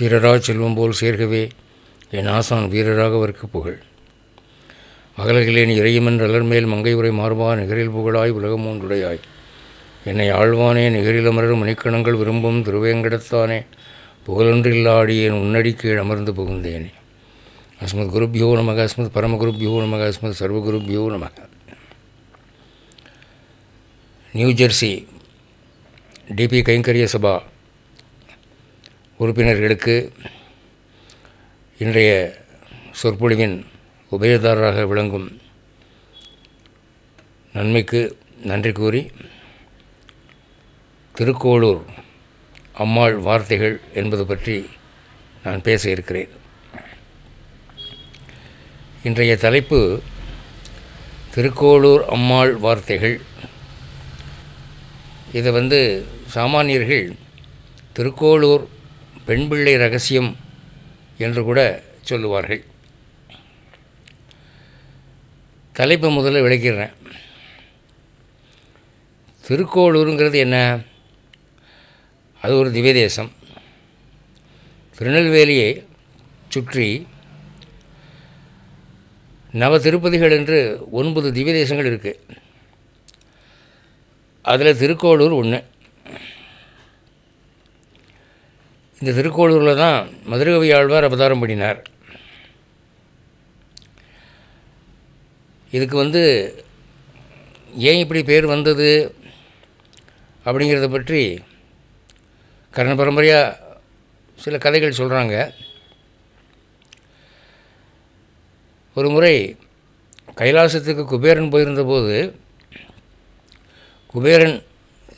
சீரரா செல்வம் போல் சேர்கவே என் ஆசான் வீரராக அவருக்கு புகழ் அகலகிலேன் இறையுமன் அலர்மேல் மங்கை உரை மாறுவா நிகரில் புகழாய் உலகம் ஒன்றுடையாய் என்னை ஆழ்வானே நிகரில் அமரும் மணிக்கணங்கள் விரும்பும் திருவேங்கடத்தானே என் உன்னடி கீழ் அமர்ந்து புகுந்தேனே அஸ்மத் குருப்யோ நமக அஸ்மத் பரமகுருப்யோ நமக அஸ்மத் சர்வகுருப்யோ நமக நியூ ஜெர்சி டிபி கைங்கரிய சபா உறுப்பினர்களுக்கு இன்றைய சொற்பொழிவின் உபயதாரராக விளங்கும் நன்மைக்கு நன்றி கூறி திருக்கோளூர் அம்மாள் வார்த்தைகள் என்பது பற்றி நான் பேச இருக்கிறேன் இன்றைய தலைப்பு திருக்கோளூர் அம்மாள் வார்த்தைகள் இதை வந்து சாமானியர்கள் திருக்கோளூர் பெண் பிள்ளை ரகசியம் என்று கூட சொல்லுவார்கள் தலைப்பை முதல்ல விளக்கிடுறேன் திருக்கோளூருங்கிறது என்ன அது ஒரு திவ்ய தேசம் திருநெல்வேலியை சுற்றி நவ திருப்பதிகள் என்று ஒன்பது திவ்ய தேசங்கள் இருக்குது அதில் திருக்கோளூர் ஒன்று இந்த திருக்கோளூரில் தான் மதுரகவி ஆழ்வார் அவதாரம் பண்ணினார் இதுக்கு வந்து ஏன் இப்படி பேர் வந்தது அப்படிங்கிறத பற்றி கரண பரம்பரையாக சில கதைகள் சொல்கிறாங்க ஒரு முறை கைலாசத்துக்கு குபேரன் போயிருந்தபோது குபேரன்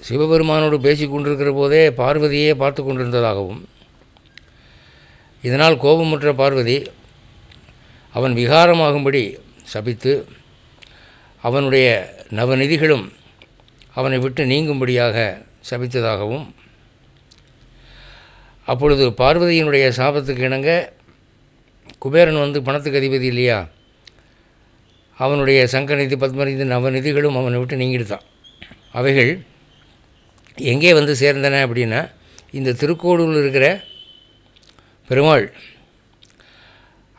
சிவபெருமானோடு பேசி கொண்டிருக்கிற போதே பார்வதியே பார்த்து கொண்டிருந்ததாகவும் இதனால் கோபமுற்ற பார்வதி அவன் விகாரமாகும்படி சபித்து அவனுடைய நவநிதிகளும் அவனை விட்டு நீங்கும்படியாக சபித்ததாகவும் அப்பொழுது பார்வதியினுடைய சாபத்துக்கு இணங்க குபேரன் வந்து பணத்துக்கு அதிபதி இல்லையா அவனுடைய சங்கநிதி பத்மநிதி நவநிதிகளும் அவனை விட்டு நீங்கிடுதான் அவைகள் எங்கே வந்து சேர்ந்தன அப்படின்னா இந்த திருக்கோடூரில் இருக்கிற பெருமாள்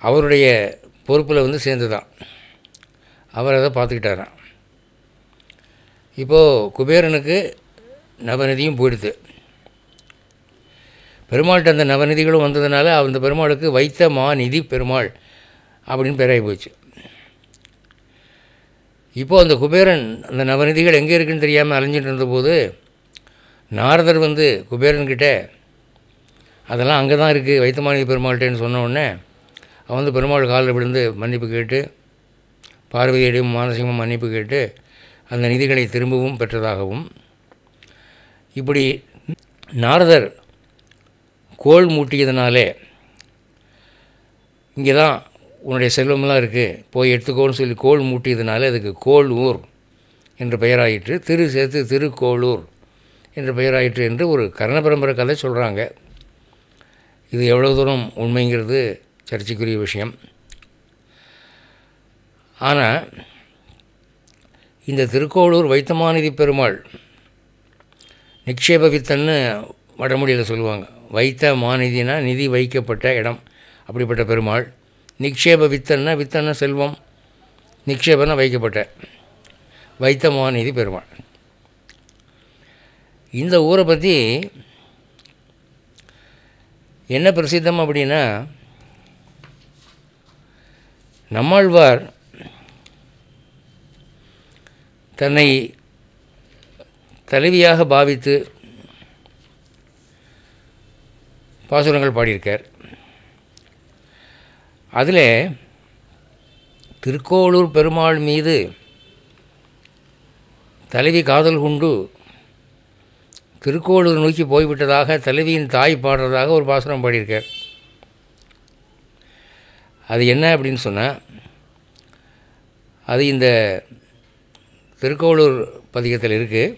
அவருடைய பொறுப்பில் வந்து சேர்ந்து தான் அவர் அதை பார்த்துக்கிட்டாராம் இப்போது குபேரனுக்கு நவநிதியும் போயிடுது பெருமாள்கிட்ட அந்த நவநிதிகளும் வந்ததுனால அந்த பெருமாளுக்கு வைத்த மா நிதி பெருமாள் அப்படின்னு பேராகி போச்சு இப்போது அந்த குபேரன் அந்த நவநிதிகள் எங்கே இருக்குன்னு தெரியாமல் அலைஞ்சிட்டு இருந்தபோது நாரதர் வந்து குபேரன்கிட்ட அதெல்லாம் அங்கே தான் இருக்குது வைத்தமானி பெருமாள்கிட்டேன்னு உடனே அவன் வந்து பெருமாள் காலில் விழுந்து மன்னிப்பு கேட்டு பார்வையிடையும் மானசிகமும் மன்னிப்பு கேட்டு அந்த நிதிகளை திரும்பவும் பெற்றதாகவும் இப்படி நாரதர் கோல் மூட்டியதுனாலே இங்கே தான் உன்னுடைய செல்வம்லாம் இருக்குது போய் எடுத்துக்கோன்னு சொல்லி கோல் மூட்டியதுனால அதுக்கு கோல் ஊர் என்று பெயராயிற்று திரு சேர்த்து திருக்கோளூர் என்று பெயராயிற்று என்று ஒரு கர்ணபரம்பரை கதை சொல்கிறாங்க இது எவ்வளோ தூரம் உண்மைங்கிறது சர்ச்சைக்குரிய விஷயம் ஆனால் இந்த திருக்கோளூர் வைத்தமாநிதி பெருமாள் நிக்ஷேப வித்தன்னு வடமொழியில் சொல்லுவாங்க வைத்த மாநிதினா நிதி வைக்கப்பட்ட இடம் அப்படிப்பட்ட பெருமாள் நிக்ஷேப வித்தன்னா வித்தன்ன செல்வம் நிக்ஷேபனா வைக்கப்பட்ட வைத்த மாநிதி பெருமாள் இந்த ஊரை பற்றி என்ன பிரசித்தம் அப்படின்னா நம்மாழ்வார் தன்னை தலைவியாக பாவித்து பாசுரங்கள் பாடியிருக்கார் அதில் திருக்கோளூர் பெருமாள் மீது தலைவி காதல் கொண்டு திருக்கோளூர் நோக்கி போய்விட்டதாக தலைவியின் தாய் பாடுறதாக ஒரு பாசுரம் பாடியிருக்கார் அது என்ன அப்படின்னு சொன்னால் அது இந்த திருக்கோளூர் பதிகத்தில் இருக்குது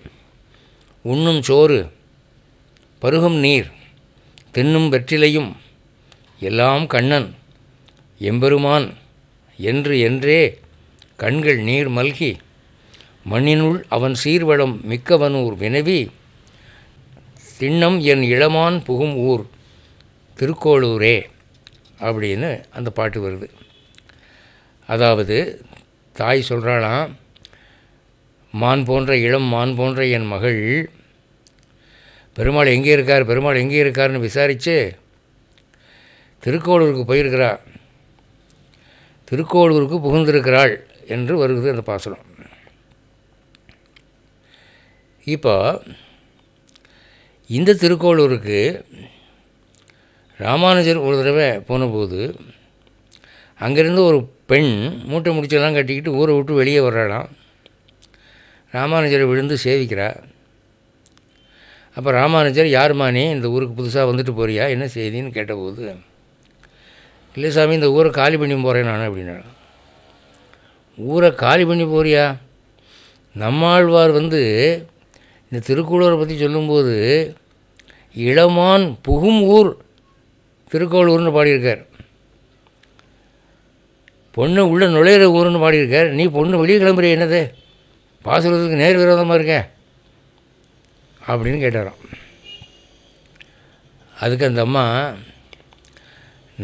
உண்ணும் சோறு பருகும் நீர் தின்னும் வெற்றிலையும் எல்லாம் கண்ணன் எம்பெருமான் என்று என்றே கண்கள் நீர் மல்கி மண்ணினுள் அவன் சீர்வளம் மிக்கவனூர் வினவி திண்ணம் என் இளமான் புகும் ஊர் திருக்கோளூரே அப்படின்னு அந்த பாட்டு வருது அதாவது தாய் சொல்கிறாளாம் மான் போன்ற இளம் மான் போன்ற என் மகள் பெருமாள் எங்கே இருக்கார் பெருமாள் எங்கே இருக்காருன்னு விசாரித்து திருக்கோளூருக்கு போயிருக்கிறா திருக்கோளூருக்கு புகுந்திருக்கிறாள் என்று வருது அந்த பாசனம் இப்போ இந்த திருக்கோளூருக்கு ராமானுஜர் ஒரு தடவை போனபோது அங்கேருந்து ஒரு பெண் மூட்டை முடிச்செல்லாம் கட்டிக்கிட்டு ஊரை விட்டு வெளியே வர்றாளாம் ராமானுஜரை விழுந்து சேவிக்கிறா அப்போ ராமானுஜர் யாருமானே இந்த ஊருக்கு புதுசாக வந்துட்டு போறியா என்ன செய்தின்னு கேட்டபோது இல்லை சாமி இந்த ஊரை காலி பண்ணி போகிறேன் நான் அப்படின்னா ஊரை காலி பண்ணி போறியா நம்மாழ்வார் வந்து இந்த திருக்குறளை பற்றி சொல்லும்போது இளமான் புகும் ஊர் திருக்கோளூர்னு பாடியிருக்கார் பொண்ணு உள்ளே நுழையிற ஊர்னு பாடியிருக்கார் நீ பொண்ணு வெளியே கிளம்புறிய என்னது பாசுறதுக்கு நேர் விரோதமாக இருக்க அப்படின்னு கேட்டாராம் அதுக்கு அந்த அம்மா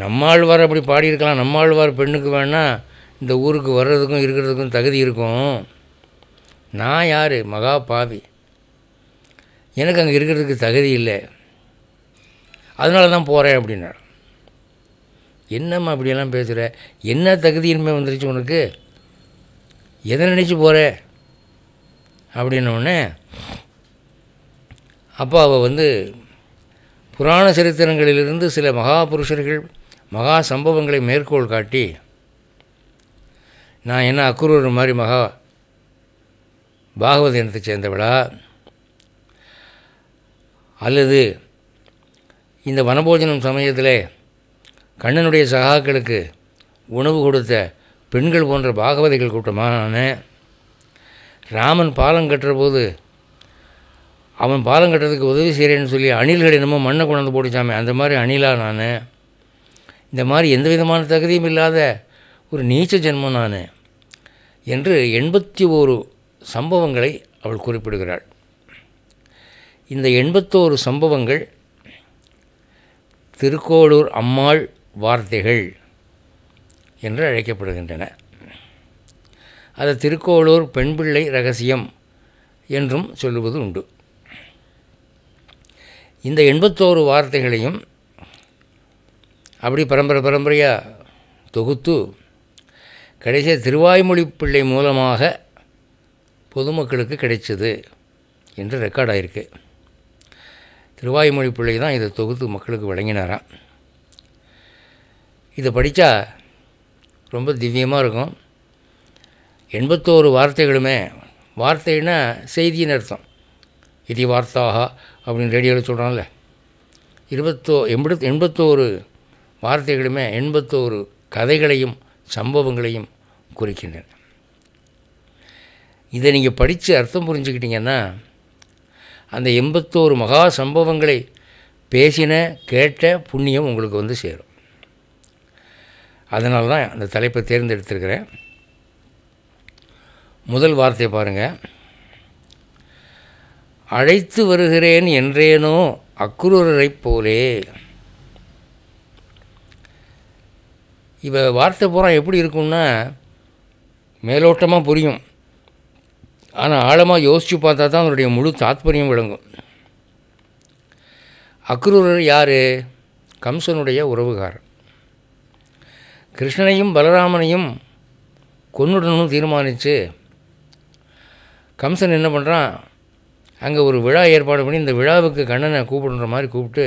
நம்மாழ்வார் அப்படி பாடியிருக்கலாம் நம்மாழ்வார் பெண்ணுக்கு வேணால் இந்த ஊருக்கு வர்றதுக்கும் இருக்கிறதுக்கும் தகுதி இருக்கும் நான் யார் மகா பாவி எனக்கு அங்கே இருக்கிறதுக்கு தகுதி இல்லை அதனால தான் போகிறேன் அப்படின்னா என்னம்மா அப்படியெல்லாம் பேசுகிற என்ன தகுதியின்மை வந்துருச்சு உனக்கு எதை நினச்சி போகிற அப்படின்னோடனே அப்போ அவள் வந்து புராண சரித்திரங்களிலிருந்து சில மகாபுருஷர்கள் மகா சம்பவங்களை மேற்கோள் காட்டி நான் என்ன அக்குரூர் மாதிரி மகா பாகவத இனத்தை சேர்ந்தவளா அல்லது இந்த வனபோஜனம் சமயத்தில் கண்ணனுடைய சகாக்களுக்கு உணவு கொடுத்த பெண்கள் போன்ற பாகவதிகள் கூட்டமான ராமன் பாலம் கட்டுற போது அவன் பாலம் கட்டுறதுக்கு உதவி செய்கிறேன்னு சொல்லி அணில்கள் என்னமோ மண்ணை கொண்டாந்து போட்டுச்சாமே அந்த மாதிரி அணிலாக நான் இந்த மாதிரி எந்த விதமான தகுதியும் இல்லாத ஒரு நீச்ச ஜென்மம் நான் என்று எண்பத்தி ஓரு சம்பவங்களை அவள் குறிப்பிடுகிறாள் இந்த எண்பத்தோரு சம்பவங்கள் திருக்கோளூர் அம்மாள் வார்த்தைகள் என்று அழைக்கப்படுகின்றன அதை திருக்கோளூர் பெண்பிள்ளை ரகசியம் என்றும் சொல்லுவது உண்டு இந்த எண்பத்தோரு வார்த்தைகளையும் அப்படி பரம்பரை பரம்பரையாக தொகுத்து கடைசியாக திருவாய்மொழி பிள்ளை மூலமாக பொதுமக்களுக்கு கிடைச்சது என்று ரெக்கார்ட் ஆகிருக்கு திருவாயுமொழி பிள்ளை தான் இதை தொகுத்து மக்களுக்கு வழங்கினாராம் இதை படித்தா ரொம்ப திவ்யமாக இருக்கும் எண்பத்தோரு வார்த்தைகளுமே வார்த்தைன்னா செய்தின்னு அர்த்தம் இதி வார்த்தாக அப்படின்னு ரேடியோவில் சொல்கிறான்ல இருபத்தோ எண்பத் எண்பத்தோரு வார்த்தைகளுமே எண்பத்தோரு கதைகளையும் சம்பவங்களையும் குறிக்கின்றன இதை நீங்கள் படித்து அர்த்தம் புரிஞ்சுக்கிட்டிங்கன்னா அந்த எண்பத்தோரு மகா சம்பவங்களை பேசின கேட்ட புண்ணியம் உங்களுக்கு வந்து சேரும் அதனால தான் அந்த தலைப்பை தேர்ந்தெடுத்திருக்கிறேன் முதல் வார்த்தையை பாருங்கள் அழைத்து வருகிறேன் என்றேனோ அக்குரூரரைப் போலே இப்போ வார்த்தை பூரா எப்படி இருக்கும்னா மேலோட்டமாக புரியும் ஆனால் ஆழமாக யோசித்து பார்த்தா தான் அதனுடைய முழு தாத்பரியம் விளங்கும் அக்ரூரர் யார் கம்சனுடைய உறவுகார் கிருஷ்ணனையும் பலராமனையும் கொன்னுடனும் தீர்மானித்து கம்சன் என்ன பண்ணுறான் அங்கே ஒரு விழா ஏற்பாடு பண்ணி இந்த விழாவுக்கு கண்ணனை கூப்பிடுற மாதிரி கூப்பிட்டு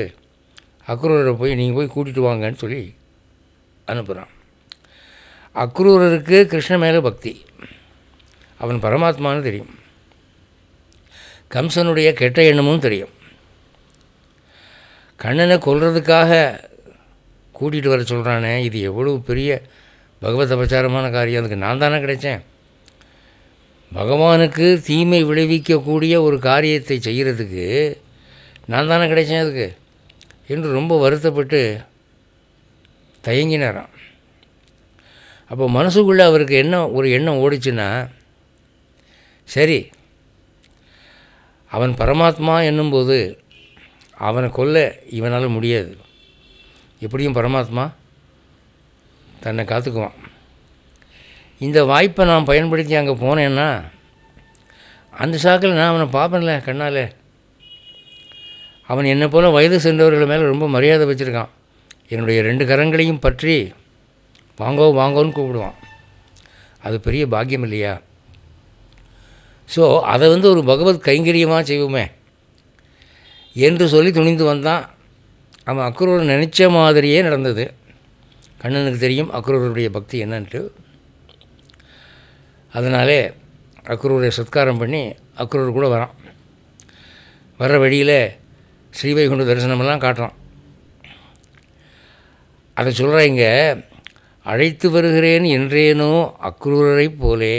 அக்ரூரரை போய் நீங்கள் போய் கூட்டிகிட்டு வாங்கன்னு சொல்லி அனுப்புகிறான் அக்ரூரருக்கு கிருஷ்ண மேலே பக்தி அவன் பரமாத்மான்னு தெரியும் கம்சனுடைய கெட்ட எண்ணமும் தெரியும் கண்ணனை கொல்றதுக்காக கூட்டிகிட்டு வர சொல்கிறானே இது எவ்வளோ பெரிய பகவத் அபச்சாரமான காரியம் அதுக்கு நான் தானே கிடைச்சேன் பகவானுக்கு தீமை விளைவிக்கக்கூடிய ஒரு காரியத்தை செய்கிறதுக்கு நான் தானே கிடைச்சேன் அதுக்கு என்று ரொம்ப வருத்தப்பட்டு தயங்கினாராம் அப்போ மனசுக்குள்ளே அவருக்கு என்ன ஒரு எண்ணம் ஓடிச்சுன்னா சரி அவன் பரமாத்மா என்னும்போது அவனை கொல்ல இவனால் முடியாது எப்படியும் பரமாத்மா தன்னை காத்துக்குவான் இந்த வாய்ப்பை நான் பயன்படுத்தி அங்கே போனேன்னா அந்த சாக்கில் நான் அவனை பார்ப்பேன்ல கண்ணால் அவன் என்னை போல வயது சென்றவர்கள் மேலே ரொம்ப மரியாதை வச்சுருக்கான் என்னுடைய ரெண்டு கரங்களையும் பற்றி வாங்கோ வாங்கோன்னு கூப்பிடுவான் அது பெரிய பாக்கியம் இல்லையா ஸோ அதை வந்து ஒரு பகவத் கைங்கரியமாக செய்வோமே என்று சொல்லி துணிந்து வந்தான் அவன் அக்ரூர் நினச்ச மாதிரியே நடந்தது கண்ணனுக்கு தெரியும் அக்ரூருடைய பக்தி என்னன்ட்டு அதனாலே அக்ரூரை சத்காரம் பண்ணி அக்ரூர் கூட வரான் வர்ற வழியில் ஸ்ரீவைகுண்ட தரிசனமெல்லாம் காட்டுறான் அதை சொல்கிறேங்க அழைத்து வருகிறேன் என்றேனோ அக்ரூரரை போலே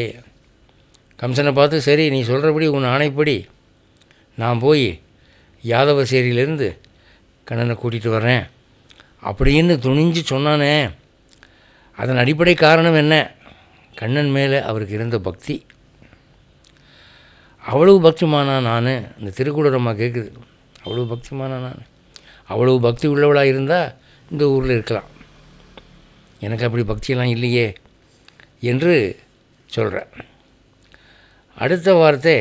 கம்சனை பார்த்து சரி நீ சொல்கிறபடி உன் ஆணைப்படி நான் போய் சேரியிலேருந்து கண்ணனை கூட்டிகிட்டு வரேன் அப்படின்னு துணிஞ்சு சொன்னானே அதன் அடிப்படை காரணம் என்ன கண்ணன் மேலே அவருக்கு இருந்த பக்தி அவ்வளவு பக்திமானா நான் இந்த திருக்குடரம்மா கேட்குது அவ்வளவு பக்திமானா நான் அவ்வளவு பக்தி உள்ளவளாக இருந்தால் இந்த ஊரில் இருக்கலாம் எனக்கு அப்படி பக்தியெல்லாம் இல்லையே என்று சொல்கிறேன் அடுத்த வார்த்தை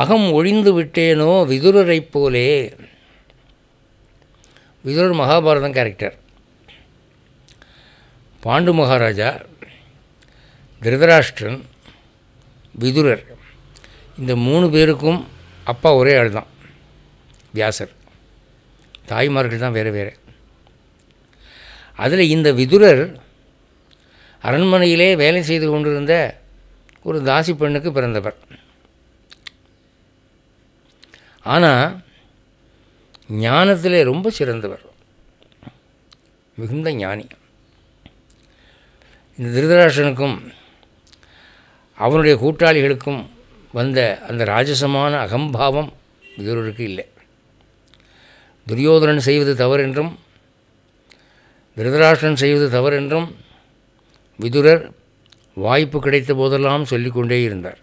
அகம் ஒழிந்து விட்டேனோ விதுரரை போலே விதுரர் மகாபாரதம் கேரக்டர் பாண்டு மகாராஜா திருதராஷ்டிரன் விதுரர் இந்த மூணு பேருக்கும் அப்பா ஒரே ஆள் தான் வியாசர் தாய்மார்கள் தான் வேறு வேறு அதில் இந்த விதுரர் அரண்மனையிலே வேலை செய்து கொண்டிருந்த ஒரு தாசி பெண்ணுக்கு பிறந்தவர் ஆனால் ஞானத்திலே ரொம்ப சிறந்தவர் மிகுந்த ஞானி இந்த திருதராஷனுக்கும் அவனுடைய கூட்டாளிகளுக்கும் வந்த அந்த ராஜசமான அகம்பாவம் இதுவருக்கு இல்லை துரியோதனன் செய்வது தவறென்றும் திருதராஷ்டிரன் செய்வது தவறென்றும் விதுரர் வாய்ப்பு கிடைத்த போதெல்லாம் சொல்லிக்கொண்டே இருந்தார்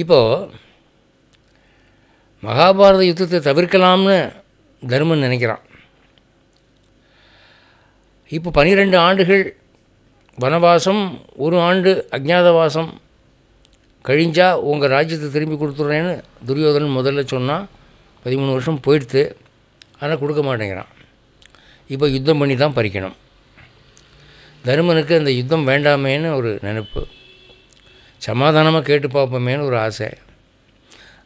இப்போது மகாபாரத யுத்தத்தை தவிர்க்கலாம்னு தர்மன் நினைக்கிறான் இப்போ பனிரெண்டு ஆண்டுகள் வனவாசம் ஒரு ஆண்டு அஜாதவாசம் கழிஞ்சால் உங்கள் ராஜ்யத்தை திரும்பி கொடுத்துட்றேன்னு துரியோதனன் முதல்ல சொன்னால் பதிமூணு வருஷம் போயிடுத்து ஆனால் கொடுக்க மாட்டேங்கிறான் இப்போ யுத்தம் பண்ணி தான் பறிக்கணும் தருமனுக்கு அந்த யுத்தம் வேண்டாமேன்னு ஒரு நினப்பு சமாதானமாக கேட்டு பார்ப்போமேன்னு ஒரு ஆசை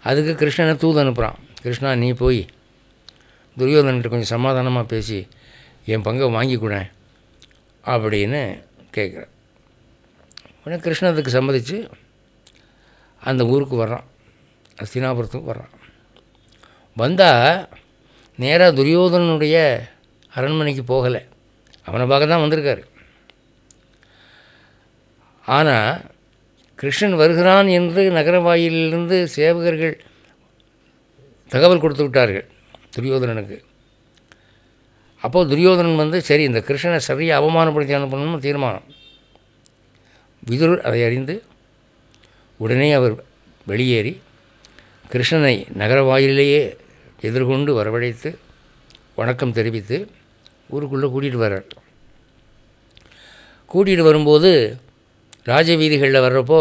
அதுக்கு கிருஷ்ணனை தூது அனுப்புகிறான் கிருஷ்ணா நீ போய் துரியோதன்கிட்ட கொஞ்சம் சமாதானமாக பேசி என் பங்கை வாங்கிக்கூட அப்படின்னு கேட்குறேன் உடனே கிருஷ்ணன் அதுக்கு சம்மதித்து அந்த ஊருக்கு வர்றான் அஸ்தினாபுரத்துக்கு வர்றான் வந்தால் நேராக துரியோதனனுடைய அரண்மனைக்கு போகலை அவனை பார்க்க தான் வந்திருக்காரு ஆனால் கிருஷ்ணன் வருகிறான் என்று நகரவாயிலிருந்து சேவகர்கள் தகவல் கொடுத்து விட்டார்கள் துரியோதனனுக்கு அப்போது துரியோதனன் வந்து சரி இந்த கிருஷ்ணனை சரியாக அவமானப்படுத்தி அனுப்பணும்னு தீர்மானம் விதுர் அதை அறிந்து உடனே அவர் வெளியேறி கிருஷ்ணனை நகர வாயிலேயே எதிர்கொண்டு வரவழைத்து வணக்கம் தெரிவித்து ஊருக்குள்ளே கூட்டிகிட்டு வர்றார் கூட்டிகிட்டு வரும்போது ராஜவீதிகளில் வர்றப்போ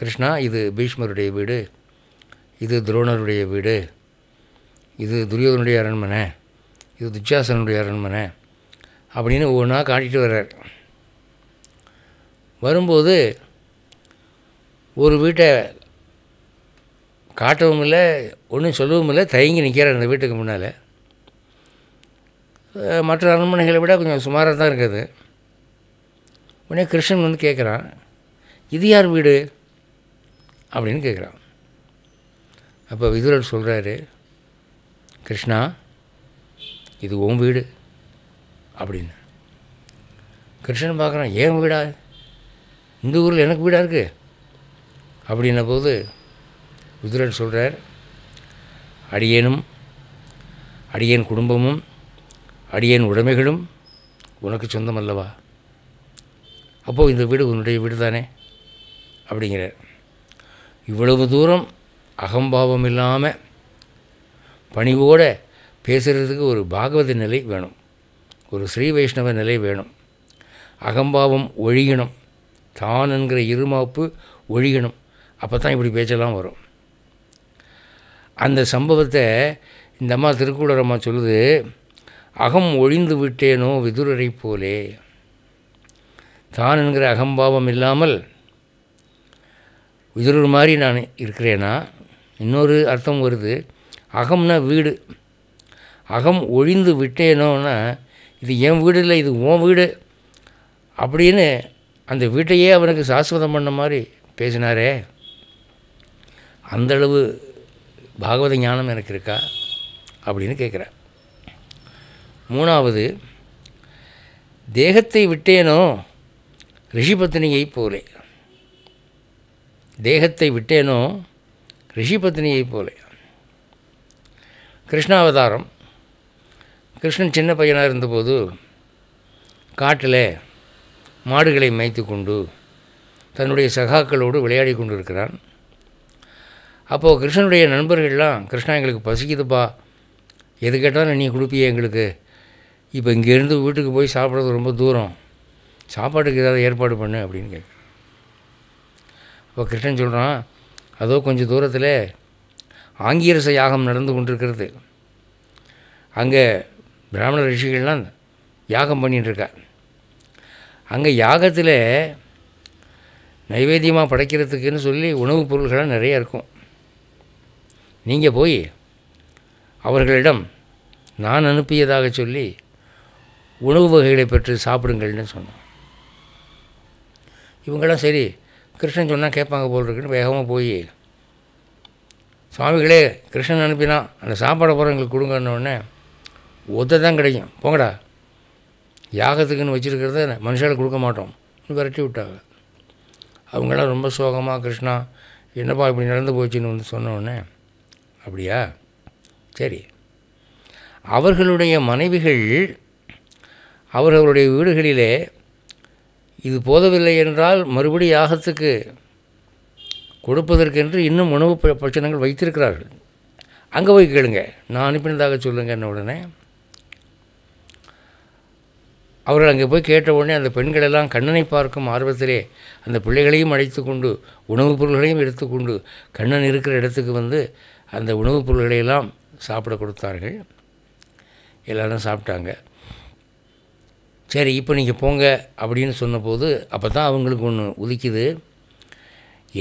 கிருஷ்ணா இது பீஷ்மருடைய வீடு இது துரோணருடைய வீடு இது துரியோதனுடைய அரண்மனை இது துச்சாசனுடைய அரண்மனை அப்படின்னு ஒவ்வொன்றா காட்டிட்டு வர்றார் வரும்போது ஒரு வீட்டை காட்டவும் இல்லை ஒன்றும் சொல்லவும் இல்லை தயங்கி நிற்கிறார் அந்த வீட்டுக்கு முன்னால் மற்ற அரண்மனைகளை விட கொஞ்சம் சுமாராக தான் இருக்குது உடனே கிருஷ்ணன் வந்து கேட்குறான் இது யார் வீடு அப்படின்னு கேட்குறான் அப்போ விதுரர் சொல்கிறாரு கிருஷ்ணா இது உன் வீடு அப்படின்னு கிருஷ்ணன் பார்க்குறான் ஏன் வீடா இந்த ஊரில் எனக்கு வீடாக இருக்குது அப்படின்ன போது விதுரன் சொல்கிறார் அடியேனும் அடியேன் குடும்பமும் அடியேன் உடைமைகளும் உனக்கு சொந்தம் அல்லவா அப்போது இந்த வீடு உன்னுடைய வீடு தானே அப்படிங்கிறார் இவ்வளவு தூரம் அகம்பாவம் இல்லாமல் பணிவோடு பேசுகிறதுக்கு ஒரு பாகவத நிலை வேணும் ஒரு ஸ்ரீ வைஷ்ணவ நிலை வேணும் அகம்பாவம் ஒழியணும் தான் என்கிற இருமாப்பு ஒழியணும் அப்போ தான் இப்படி பேச்செல்லாம் வரும் அந்த சம்பவத்தை இந்த அம்மா திருக்குடர் அம்மா சொல்லுது அகம் ஒழிந்து விட்டேனோ விதுரரை போலே தான் என்கிற அகம்பாவம் இல்லாமல் உதிரர் மாதிரி நான் இருக்கிறேன்னா இன்னொரு அர்த்தம் வருது அகம்னா வீடு அகம் ஒழிந்து விட்டேனோன்னா இது என் வீடு இல்லை இது உன் வீடு அப்படின்னு அந்த வீட்டையே அவனுக்கு சாஸ்வதம் பண்ண மாதிரி பேசினாரே அந்தளவு பாகவத ஞானம் எனக்கு இருக்கா அப்படின்னு கேட்குறேன் மூணாவது தேகத்தை விட்டேனோ ரிஷிபத்தினியை போலே தேகத்தை விட்டேனோ ரிஷிபத்னியைப் போல கிருஷ்ணாவதாரம் கிருஷ்ணன் சின்ன பையனாக இருந்தபோது காட்டில் மாடுகளை மேய்த்து கொண்டு தன்னுடைய சகாக்களோடு விளையாடி கொண்டு இருக்கிறான் அப்போது கிருஷ்ணனுடைய நண்பர்கள்லாம் கிருஷ்ணா எங்களுக்கு பசிக்குதுப்பா எது கேட்டாலும் நீ கொடுப்பியே எங்களுக்கு இப்போ இங்கேருந்து வீட்டுக்கு போய் சாப்பிட்றது ரொம்ப தூரம் சாப்பாட்டுக்கு ஏதாவது ஏற்பாடு பண்ணு அப்படின்னு கேட்குறேன் இப்போ கிருஷ்ணன் சொல்கிறான் அதோ கொஞ்சம் தூரத்தில் ஆங்கீரச யாகம் நடந்து கொண்டிருக்கிறது அங்கே பிராமண ரிஷிகள்லாம் யாகம் பண்ணிகிட்டுருக்கா அங்கே யாகத்தில் நைவேத்தியமாக படைக்கிறதுக்குன்னு சொல்லி உணவுப் பொருள்களாக நிறையா இருக்கும் நீங்கள் போய் அவர்களிடம் நான் அனுப்பியதாக சொல்லி உணவு வகைகளை பெற்று சாப்பிடுங்கள்னு சொன்னோம் இவங்களாம் சரி கிருஷ்ணன் சொன்னால் கேட்பாங்க போல் இருக்குன்னு வேகமாக போய் சுவாமிகளே கிருஷ்ணன் அனுப்பினா அந்த சாப்பாடை போகிற எங்களுக்கு கொடுங்கன்னொடனே ஒத்த தான் கிடைக்கும் போங்கடா யாகத்துக்குன்னு வச்சுருக்கிறத மனுஷால் கொடுக்க மாட்டோம் விரட்டி விட்டாங்க அவங்களாம் ரொம்ப சோகமாக கிருஷ்ணா என்னப்பா இப்படி நடந்து போச்சுன்னு வந்து சொன்னோடனே அப்படியா சரி அவர்களுடைய மனைவிகள் அவர்களுடைய வீடுகளிலே இது போதவில்லை என்றால் மறுபடி யாகத்துக்கு கொடுப்பதற்கென்று இன்னும் உணவு பிரச்சனைகள் வைத்திருக்கிறார்கள் அங்கே போய் கேளுங்க நான் அனுப்பினதாக என்ன உடனே அவர்கள் அங்கே போய் கேட்ட உடனே அந்த பெண்களெல்லாம் கண்ணனை பார்க்கும் ஆர்வத்திலே அந்த பிள்ளைகளையும் அழைத்து கொண்டு உணவுப் பொருள்களையும் எடுத்துக்கொண்டு கண்ணன் இருக்கிற இடத்துக்கு வந்து அந்த உணவுப் பொருள்களையெல்லாம் சாப்பிட கொடுத்தார்கள் எல்லோரும் சாப்பிட்டாங்க சரி இப்போ நீங்கள் போங்க அப்படின்னு சொன்னபோது அப்போ தான் அவங்களுக்கு ஒன்று உதிக்குது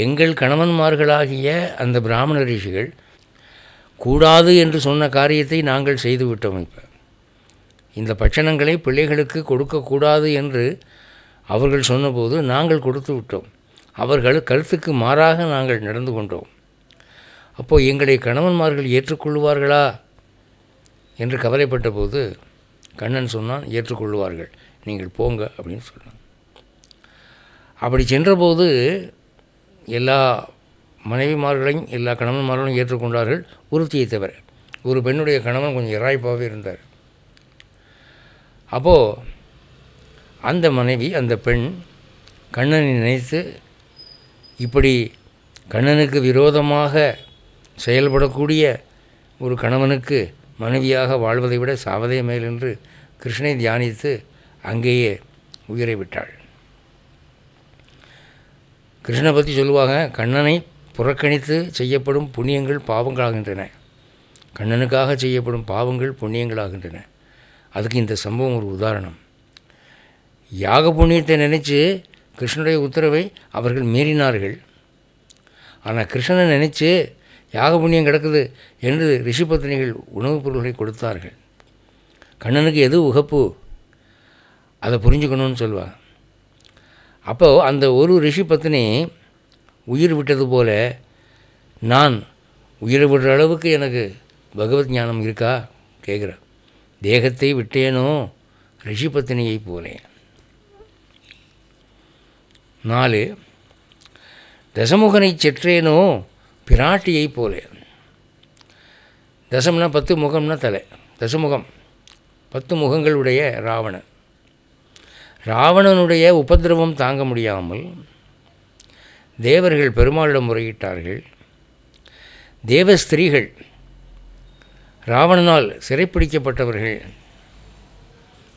எங்கள் கணவன்மார்களாகிய அந்த பிராமண ரிஷிகள் கூடாது என்று சொன்ன காரியத்தை நாங்கள் செய்துவிட்டோம் இப்போ இந்த பட்சணங்களை பிள்ளைகளுக்கு கொடுக்கக்கூடாது என்று அவர்கள் சொன்னபோது நாங்கள் கொடுத்து விட்டோம் அவர்கள் கருத்துக்கு மாறாக நாங்கள் நடந்து கொண்டோம் அப்போது எங்களை கணவன்மார்கள் ஏற்றுக்கொள்வார்களா என்று கவலைப்பட்ட போது கண்ணன் சொன்னால் ஏற்றுக்கொள்வார்கள் நீங்கள் போங்க அப்படின்னு சொன்னாங்க அப்படி சென்றபோது எல்லா மனைவிமார்களையும் எல்லா கணவன்மார்களும் ஏற்றுக்கொண்டார்கள் உறுத்தியை தவிர ஒரு பெண்ணுடைய கணவன் கொஞ்சம் இராய்ப்பாகவே இருந்தார் அப்போது அந்த மனைவி அந்த பெண் கண்ணனை நினைத்து இப்படி கண்ணனுக்கு விரோதமாக செயல்படக்கூடிய ஒரு கணவனுக்கு மனைவியாக வாழ்வதை விட சாவதே மேல் என்று கிருஷ்ணனை தியானித்து அங்கேயே உயிரை விட்டாள் கிருஷ்ணனை பற்றி சொல்லுவாங்க கண்ணனை புறக்கணித்து செய்யப்படும் புண்ணியங்கள் பாவங்களாகின்றன கண்ணனுக்காக செய்யப்படும் பாவங்கள் புண்ணியங்களாகின்றன அதுக்கு இந்த சம்பவம் ஒரு உதாரணம் யாக புண்ணியத்தை நினச்சி கிருஷ்ணனுடைய உத்தரவை அவர்கள் மீறினார்கள் ஆனால் கிருஷ்ணனை நினச்சி யாக புண்ணியம் கிடக்குது என்று ரிஷிபத்னிகள் உணவுப் பொருள்களை கொடுத்தார்கள் கண்ணனுக்கு எது உகப்பு அதை புரிஞ்சுக்கணும்னு சொல்லுவாள் அப்போது அந்த ஒரு ரிஷி பத்னி உயிர் விட்டது போல நான் உயிர் விடுற அளவுக்கு எனக்கு பகவத் ஞானம் இருக்கா கேட்குற தேகத்தை விட்டேனோ ரிஷி பத்னியை போலே நாலு தசமுகனை செற்றேனோ பிராட்டியை போல தசம்னா பத்து முகம்னா தலை தசமுகம் பத்து முகங்களுடைய ராவணன் ராவணனுடைய உபதிரவம் தாங்க முடியாமல் தேவர்கள் பெருமாளிடம் முறையிட்டார்கள் தேவ ஸ்திரீகள் ராவணனால் சிறைப்பிடிக்கப்பட்டவர்கள்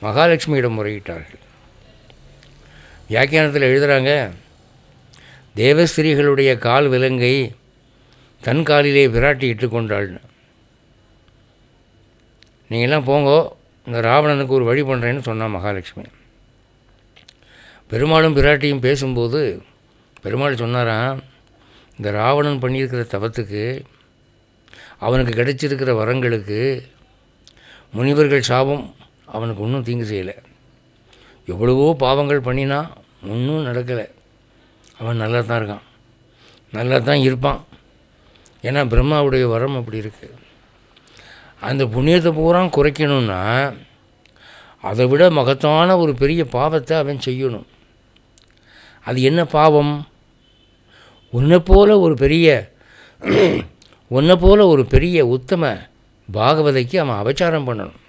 மகாலட்சுமியிடம் முறையிட்டார்கள் வியாக்கியானத்தில் எழுதுகிறாங்க தேவஸ்திரீகளுடைய கால் விலங்கை தன் காலிலே விராட்டி இட்டுக்கொண்டாள்னு நீங்கள்லாம் போங்கோ இந்த ராவணனுக்கு ஒரு வழி பண்ணுறேன்னு சொன்னான் மகாலட்சுமி பெருமாளும் பிராட்டியும் பேசும்போது பெருமாள் சொன்னாரான் இந்த ராவணன் பண்ணியிருக்கிற தவத்துக்கு அவனுக்கு கிடைச்சிருக்கிற வரங்களுக்கு முனிவர்கள் சாபம் அவனுக்கு ஒன்றும் தீங்கு செய்யலை எவ்வளவோ பாவங்கள் பண்ணினா ஒன்றும் நடக்கலை அவன் நல்லா தான் இருக்கான் நல்லா தான் இருப்பான் ஏன்னா பிரம்மாவுடைய வரம் அப்படி இருக்குது அந்த புண்ணியத்தை பூரா குறைக்கணும்னா அதை விட மகத்தான ஒரு பெரிய பாவத்தை அவன் செய்யணும் அது என்ன பாவம் உன்னை போல ஒரு பெரிய உன்னை போல ஒரு பெரிய உத்தம பாகவதைக்கு அவன் அபச்சாரம் பண்ணணும்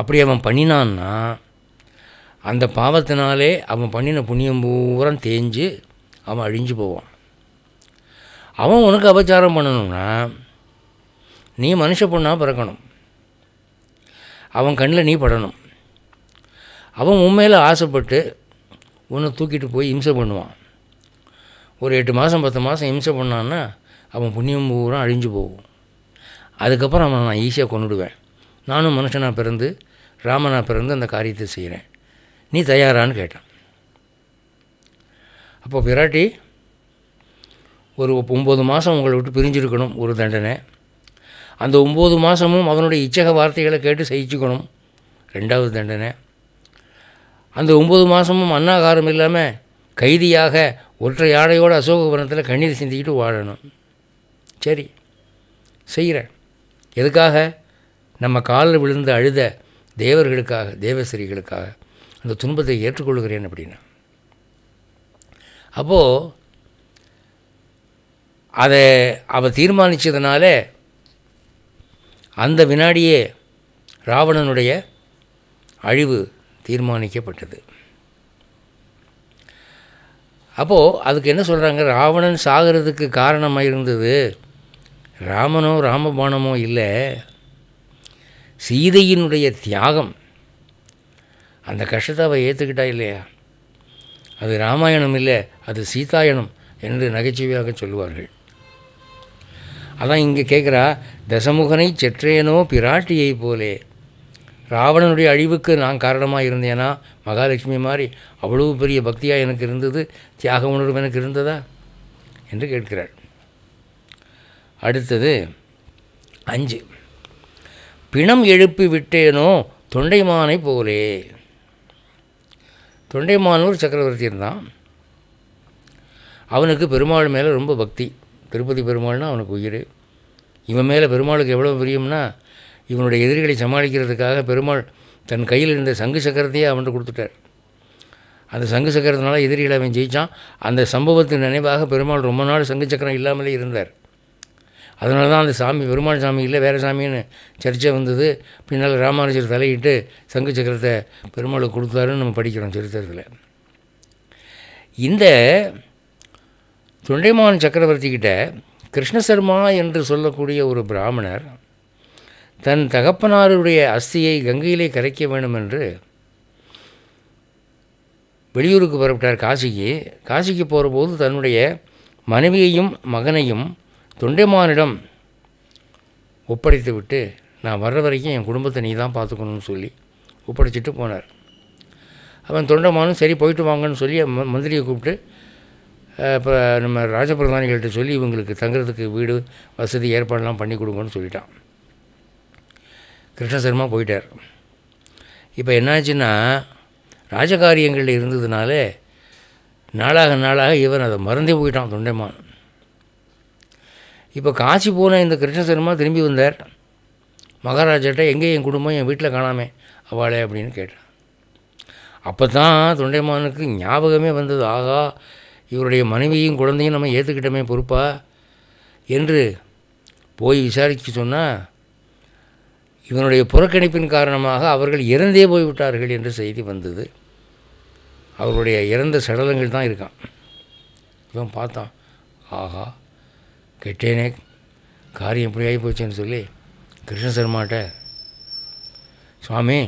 அப்படி அவன் பண்ணினான்னா அந்த பாவத்தினாலே அவன் பண்ணின புண்ணியம் பூரா தேஞ்சு அவன் அழிஞ்சு போவான் அவன் உனக்கு அபச்சாரம் பண்ணணும்னா நீ மனுஷ பொண்ணாக பிறக்கணும் அவன் கண்ணில் நீ படணும் அவன் உண்மையில் ஆசைப்பட்டு உன்னை தூக்கிட்டு போய் இம்சை பண்ணுவான் ஒரு எட்டு மாதம் பத்து மாதம் இம்சை பண்ணான்னா அவன் புண்ணியம் பூரா அழிஞ்சு போகும் அதுக்கப்புறம் அவனை நான் ஈஸியாக கொண்டுடுவேன் நானும் மனுஷனாக பிறந்து ராமனாக பிறந்து அந்த காரியத்தை செய்கிறேன் நீ தயாரான்னு கேட்டான் அப்போ பிராட்டி ஒரு ஒம்பது மாதம் உங்களை விட்டு பிரிஞ்சிருக்கணும் ஒரு தண்டனை அந்த ஒம்பது மாதமும் அவனுடைய இச்சக வார்த்தைகளை கேட்டு சகிச்சுக்கணும் ரெண்டாவது தண்டனை அந்த ஒம்பது மாதமும் அன்னாகாரம் இல்லாமல் கைதியாக ஒற்றை ஆடையோடு அசோகபுரத்தில் கண்ணீர் சிந்திக்கிட்டு வாழணும் சரி செய்கிறேன் எதுக்காக நம்ம காலில் விழுந்து அழுத தேவர்களுக்காக தேவஸ்ரீகளுக்காக அந்த துன்பத்தை ஏற்றுக்கொள்கிறேன் அப்படின்னா அப்போது அதை அவள் தீர்மானித்ததுனால அந்த வினாடியே ராவணனுடைய அழிவு தீர்மானிக்கப்பட்டது அப்போது அதுக்கு என்ன சொல்கிறாங்க ராவணன் சாகிறதுக்கு காரணமாக இருந்தது ராமனோ ராமபானமோ இல்லை சீதையினுடைய தியாகம் அந்த கஷ்டத்தை அவள் ஏற்றுக்கிட்டா இல்லையா அது ராமாயணம் இல்லை அது சீதாயணம் என்று நகைச்சுவையாக சொல்லுவார்கள் அதான் இங்கே கேட்குறா தசமுகனை செற்றேனோ பிராட்டியை போலே ராவணனுடைய அழிவுக்கு நான் காரணமாக இருந்தேனா மகாலட்சுமி மாதிரி அவ்வளவு பெரிய பக்தியாக எனக்கு இருந்தது தியாக உணர்வு எனக்கு இருந்ததா என்று கேட்கிறாள் அடுத்தது அஞ்சு பிணம் எழுப்பி விட்டேனோ தொண்டைமானை போலே தொண்டைமானூர் சக்கரவர்த்தி இருந்தான் அவனுக்கு பெருமாள் மேலே ரொம்ப பக்தி திருப்பதி பெருமாள்னால் அவனுக்கு உயிர் இவன் மேலே பெருமாளுக்கு எவ்வளோ பிரியம்னா இவனுடைய எதிரிகளை சமாளிக்கிறதுக்காக பெருமாள் தன் கையில் இருந்த சங்கு சக்கரத்தையே அவன்கிட்ட கொடுத்துட்டார் அந்த சங்கு சக்கரத்தினால எதிரிகளை அவன் ஜெயித்தான் அந்த சம்பவத்தின் நினைவாக பெருமாள் ரொம்ப நாள் சங்கு சக்கரம் இல்லாமலே இருந்தார் அதனால தான் அந்த சாமி பெருமாள் சாமி இல்லை வேறு சாமின்னு சர்ச்சை வந்தது பின்னால் ராமானுஜர் தலையிட்டு சங்கு சக்கரத்தை பெருமாளுக்கு கொடுத்தாருன்னு நம்ம படிக்கிறோம் சரித்திரத்தில் இந்த தொண்டைமான் சக்கரவர்த்திக்கிட்ட கிருஷ்ணசர்மா என்று சொல்லக்கூடிய ஒரு பிராமணர் தன் தகப்பனாருடைய அஸ்தியை கங்கையிலே கரைக்க வேண்டும் என்று வெளியூருக்கு புறப்பட்டார் காசிக்கு காசிக்கு போகிறபோது தன்னுடைய மனைவியையும் மகனையும் தொண்டைமானிடம் ஒப்படைத்து விட்டு நான் வர்ற வரைக்கும் என் குடும்பத்தை நீ தான் பார்த்துக்கணும்னு சொல்லி ஒப்படைச்சிட்டு போனார் அவன் தொண்டைமானும் சரி போயிட்டு வாங்கன்னு சொல்லி மந்திரியை கூப்பிட்டு இப்போ நம்ம ராஜபிரதானிகள்கிட்ட சொல்லி இவங்களுக்கு தங்குறதுக்கு வீடு வசதி ஏற்பாடெல்லாம் பண்ணி கொடுங்கன்னு சொல்லிட்டான் கிருஷ்ணசர்மா போயிட்டார் இப்போ என்னாச்சுன்னா ராஜகாரியங்களில் இருந்ததுனால நாளாக நாளாக இவன் அதை மறந்தே போயிட்டான் தொண்டைமான் இப்போ காசி போன இந்த கிருஷ்ணசர்மா திரும்பி வந்தார் மகாராஜாட்ட எங்கே என் குடும்பம் என் வீட்டில் காணாமே அவளே அப்படின்னு கேட்டான் அப்போ தான் தொண்டைமானுக்கு ஞாபகமே வந்தது ஆகா இவருடைய மனைவியும் குழந்தையும் நம்ம ஏற்றுக்கிட்டோமே பொறுப்பா என்று போய் விசாரித்து சொன்னால் இவனுடைய புறக்கணிப்பின் காரணமாக அவர்கள் இறந்தே போய்விட்டார்கள் என்று செய்தி வந்தது அவருடைய இறந்த சடலங்கள் தான் இருக்கான் இவன் பார்த்தான் ஆஹா கெட்டேனே காரியம் எப்படி ஆகி போச்சேன்னு சொல்லி கிருஷ்ண சர்மாட்ட சுவாமி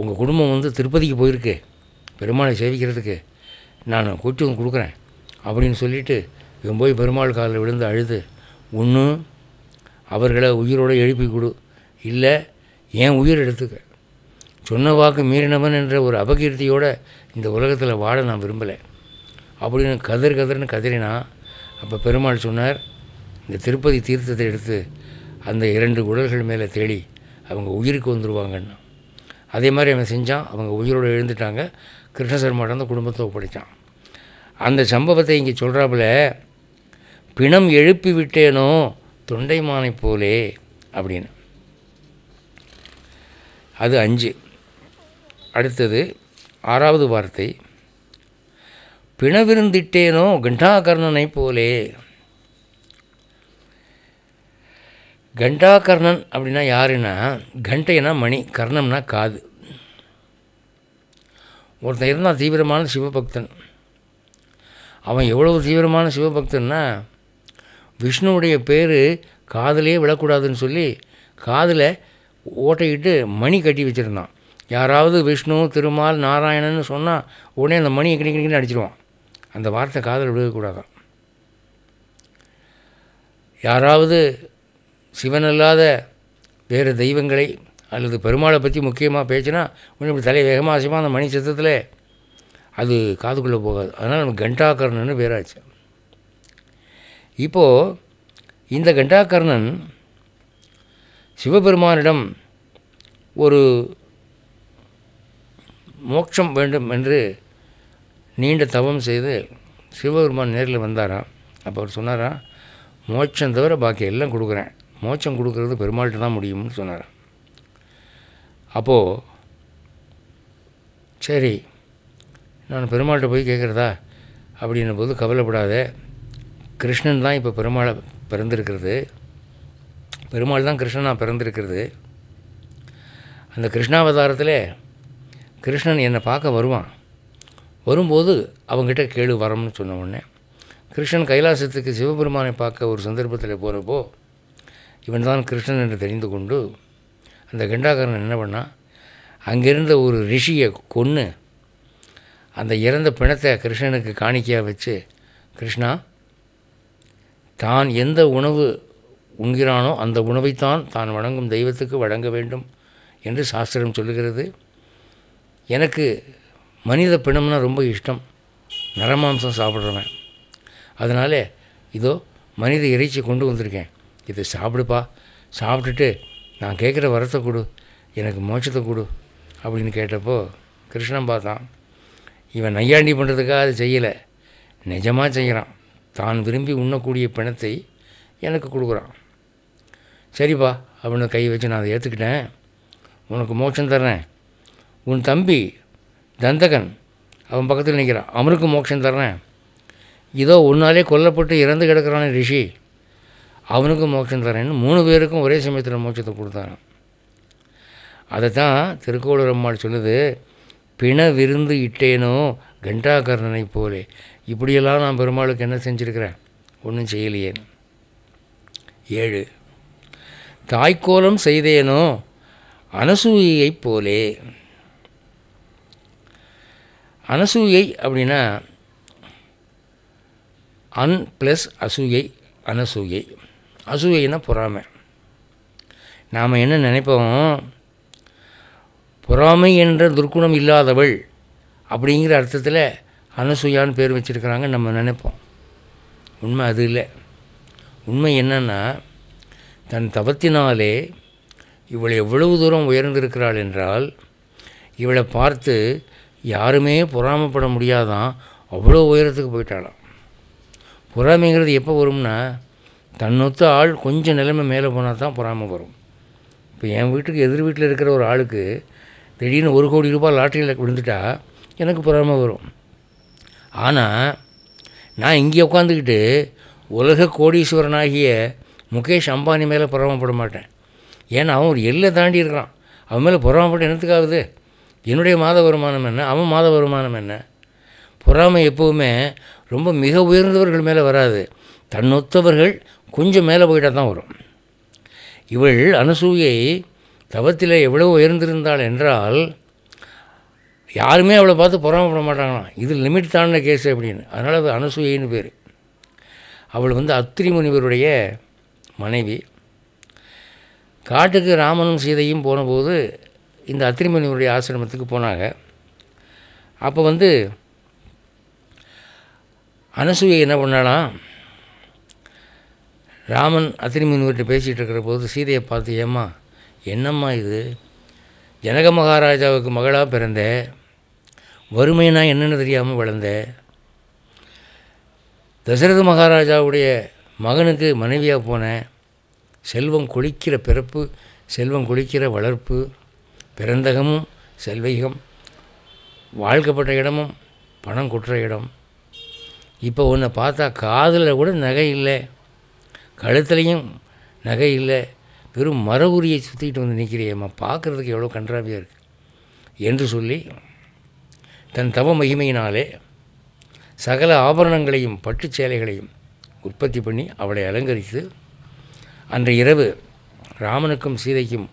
உங்கள் குடும்பம் வந்து திருப்பதிக்கு போயிருக்கு பெருமாளை சேவிக்கிறதுக்கு நான் கொச்சவங்க கொடுக்குறேன் அப்படின்னு சொல்லிவிட்டு இவன் போய் பெருமாள் காலில் விழுந்து அழுது ஒன்று அவர்களை உயிரோடு எழுப்பி கொடு இல்லை ஏன் உயிர் எடுத்துக்க சொன்ன வாக்கு மீறினவன் என்ற ஒரு அபகீர்த்தியோடு இந்த உலகத்தில் வாழ நான் விரும்பலை அப்படின்னு கதிர் கதர்னு கதறினா அப்போ பெருமாள் சொன்னார் இந்த திருப்பதி தீர்த்தத்தை எடுத்து அந்த இரண்டு உடல்கள் மேலே தேடி அவங்க உயிருக்கு வந்துடுவாங்கன்னா அதே மாதிரி அவன் செஞ்சான் அவங்க உயிரோடு எழுந்துட்டாங்க கிருஷ்ணசர்மாட்ட அந்த குடும்பத்தை ஒப்படைத்தான் அந்த சம்பவத்தை இங்கே சொல்கிறாப்புல பிணம் எழுப்பி விட்டேனோ தொண்டைமானை போலே அப்படின்னு அது அஞ்சு அடுத்தது ஆறாவது வார்த்தை பிணவிருந்திட்டேனோ கண்டாகர்ணனை போலே கண்டாகர்ணன் அப்படின்னா யாருன்னா கண்டைனா மணி கர்ணம்னா காது ஒருத்தன் இருந்தான் தீவிரமான சிவபக்தன் அவன் எவ்வளவு தீவிரமான சிவபக்தன்னா விஷ்ணுவுடைய பேர் காதலையே விழக்கூடாதுன்னு சொல்லி காதில் ஓட்டையிட்டு மணி கட்டி வச்சுருந்தான் யாராவது விஷ்ணு திருமால் நாராயணன்னு சொன்னால் உடனே அந்த மணி கிணி கிணிக்கின்னு அடிச்சிடுவான் அந்த வார்த்தை காதில் விழுகக்கூடாதான் யாராவது சிவன் வேறு தெய்வங்களை அல்லது பெருமாளை பற்றி முக்கியமாக பேச்சுனா ஒன்று இப்படி தலை வேகமாக அசியமாக அந்த மணி சத்தத்தில் அது காதுக்குள்ளே போகாது அதனால் நம்ம கண்டாகர்ணன்னு பேராச்சு இப்போது இந்த கண்டாகர்ணன் சிவபெருமானிடம் ஒரு மோட்சம் வேண்டும் என்று நீண்ட தவம் செய்து சிவபெருமான் நேரில் வந்தாராம் அப்போ அவர் சொன்னாராம் மோட்சம் தவிர பாக்கி எல்லாம் கொடுக்குறேன் மோட்சம் கொடுக்கறது பெருமாள்கிட்ட தான் முடியும்னு சொன்னார் அப்போது சரி நான் பெருமாள்கிட்ட போய் கேட்குறதா அப்படின்ன போது கவலைப்படாத கிருஷ்ணன் தான் இப்போ பெருமாளை பிறந்திருக்கிறது பெருமாள் தான் கிருஷ்ணனாக பிறந்திருக்கிறது அந்த கிருஷ்ணாவதாரத்தில் கிருஷ்ணன் என்னை பார்க்க வருவான் வரும்போது அவங்ககிட்ட கேளு வரம்னு சொன்ன உடனே கிருஷ்ணன் கைலாசத்துக்கு சிவபெருமானை பார்க்க ஒரு சந்தர்ப்பத்தில் போகிறப்போ இவன்தான் கிருஷ்ணன் என்று தெரிந்து கொண்டு அந்த கண்டாகரன் என்ன பண்ணான் அங்கிருந்த ஒரு ரிஷியை கொன்று அந்த இறந்த பிணத்தை கிருஷ்ணனுக்கு காணிக்கையாக வச்சு கிருஷ்ணா தான் எந்த உணவு உண்கிறானோ அந்த உணவைத்தான் தான் வணங்கும் தெய்வத்துக்கு வழங்க வேண்டும் என்று சாஸ்திரம் சொல்லுகிறது எனக்கு மனித பிணம்னா ரொம்ப இஷ்டம் நரமாம்சம் சாப்பிட்றவன் அதனாலே இதோ மனித இறைச்சி கொண்டு வந்திருக்கேன் இது சாப்பிடுப்பா சாப்பிட்டுட்டு நான் கேட்குற வரத்தை கொடு எனக்கு மோட்சத்தை கொடு அப்படின்னு கேட்டப்போ கிருஷ்ணன் பார்த்தான் இவன் நையாண்டி பண்ணுறதுக்காக அது செய்யலை நிஜமாக செய்கிறான் தான் விரும்பி உண்ணக்கூடிய பிணத்தை எனக்கு கொடுக்குறான் சரிப்பா அப்படின்னு கை வச்சு நான் அதை ஏற்றுக்கிட்டேன் உனக்கு மோட்சம் தர்றேன் உன் தம்பி தந்தகன் அவன் பக்கத்தில் நிற்கிறான் அவனுக்கு மோட்சம் தர்றேன் இதோ உன்னாலே கொல்லப்பட்டு இறந்து கிடக்கிறானே ரிஷி அவனுக்கும் மோட்சம் தரேன்னு மூணு பேருக்கும் ஒரே சமயத்தில் மோட்சத்தை கொடுத்தான் அதை தான் திருக்கோளூர் அம்மாள் சொல்லுது பிண விருந்து இட்டேனோ கண்டாகர்ணனை போலே இப்படியெல்லாம் நான் பெருமாளுக்கு என்ன செஞ்சுருக்கிறேன் ஒன்றும் செய்யலையே ஏழு தாய்க்கோலம் செய்தேனோ அனசூயை போலே அனசூயை அப்படின்னா அன் ப்ளஸ் அசூயை அனசூயை அசூயைன்னா பொறாமை நாம் என்ன நினைப்போம் பொறாமை என்ற துர்க்குணம் இல்லாதவள் அப்படிங்கிற அர்த்தத்தில் அனசூயான்னு பேர் வச்சுருக்கிறாங்க நம்ம நினைப்போம் உண்மை அது இல்லை உண்மை என்னென்னா தன் தவத்தினாலே இவளை எவ்வளவு தூரம் உயர்ந்திருக்கிறாள் என்றால் இவளை பார்த்து யாருமே பொறாமப்பட முடியாதான் அவ்வளோ உயரத்துக்கு போயிட்டாளாம் பொறாமைங்கிறது எப்போ வரும்னா தன்னொத்த ஆள் கொஞ்சம் நிலைமை மேலே போனால் தான் பொறாமல் வரும் இப்போ என் வீட்டுக்கு எதிர் வீட்டில் இருக்கிற ஒரு ஆளுக்கு திடீர்னு ஒரு கோடி ரூபாய் லாட்டரியில் விழுந்துட்டா எனக்கு பொறாமல் வரும் ஆனால் நான் இங்கே உட்காந்துக்கிட்டு உலக கோடீஸ்வரனாகிய முகேஷ் அம்பானி மேலே பொறாமப்பட மாட்டேன் ஏன்னா அவன் ஒரு எல்லை தாண்டி இருக்கிறான் அவன் மேலே பொறாமப்பட்டு என்னத்துக்காகுது என்னுடைய மாத வருமானம் என்ன அவன் மாத வருமானம் என்ன பொறாமை எப்போவுமே ரொம்ப மிக உயர்ந்தவர்கள் மேலே வராது தன்னொத்தவர்கள் கொஞ்சம் மேலே போயிட்டால் தான் வரும் இவள் அனுசூயை தவத்தில் எவ்வளோ உயர்ந்திருந்தாள் என்றால் யாருமே அவளை பார்த்து பொறாமப்பட மாட்டாங்களாம் இது லிமிட் தானே கேஸ் அப்படின்னு அதனால் அது அனுசூயின்னு பேர் அவள் வந்து அத்திரி முனிவருடைய மனைவி காட்டுக்கு ராமனும் சீதையும் போனபோது இந்த அத்திரி முனிவருடைய ஆசிரமத்துக்கு போனாங்க அப்போ வந்து அனசூயை என்ன பண்ணலாம் ராமன் வீட்டு பேசிகிட்டு இருக்கிற போது சீதையை பார்த்து ஏம்மா என்னம்மா இது ஜனக மகாராஜாவுக்கு மகளாக பிறந்த வறுமைனா என்னென்னு தெரியாமல் வளர்ந்த தசரத மகாராஜாவுடைய மகனுக்கு மனைவியாக போன செல்வம் கொளிக்கிற பிறப்பு செல்வம் கொளிக்கிற வளர்ப்பு பிறந்தகமும் செல்வைகம் வாழ்க்கப்பட்ட இடமும் பணம் கொட்டுற இடம் இப்போ உன்னை பார்த்தா காதில் கூட நகை இல்லை கழுத்துலையும் நகை இல்லை வெறும் மர உரியை சுற்றிக்கிட்டு வந்து நிற்கிறேம்மா பார்க்குறதுக்கு எவ்வளோ கன்றாவியாக இருக்குது என்று சொல்லி தன் தவ மகிமையினாலே சகல ஆபரணங்களையும் பட்டு சேலைகளையும் உற்பத்தி பண்ணி அவளை அலங்கரித்து அன்று இரவு ராமனுக்கும் சீதைக்கும்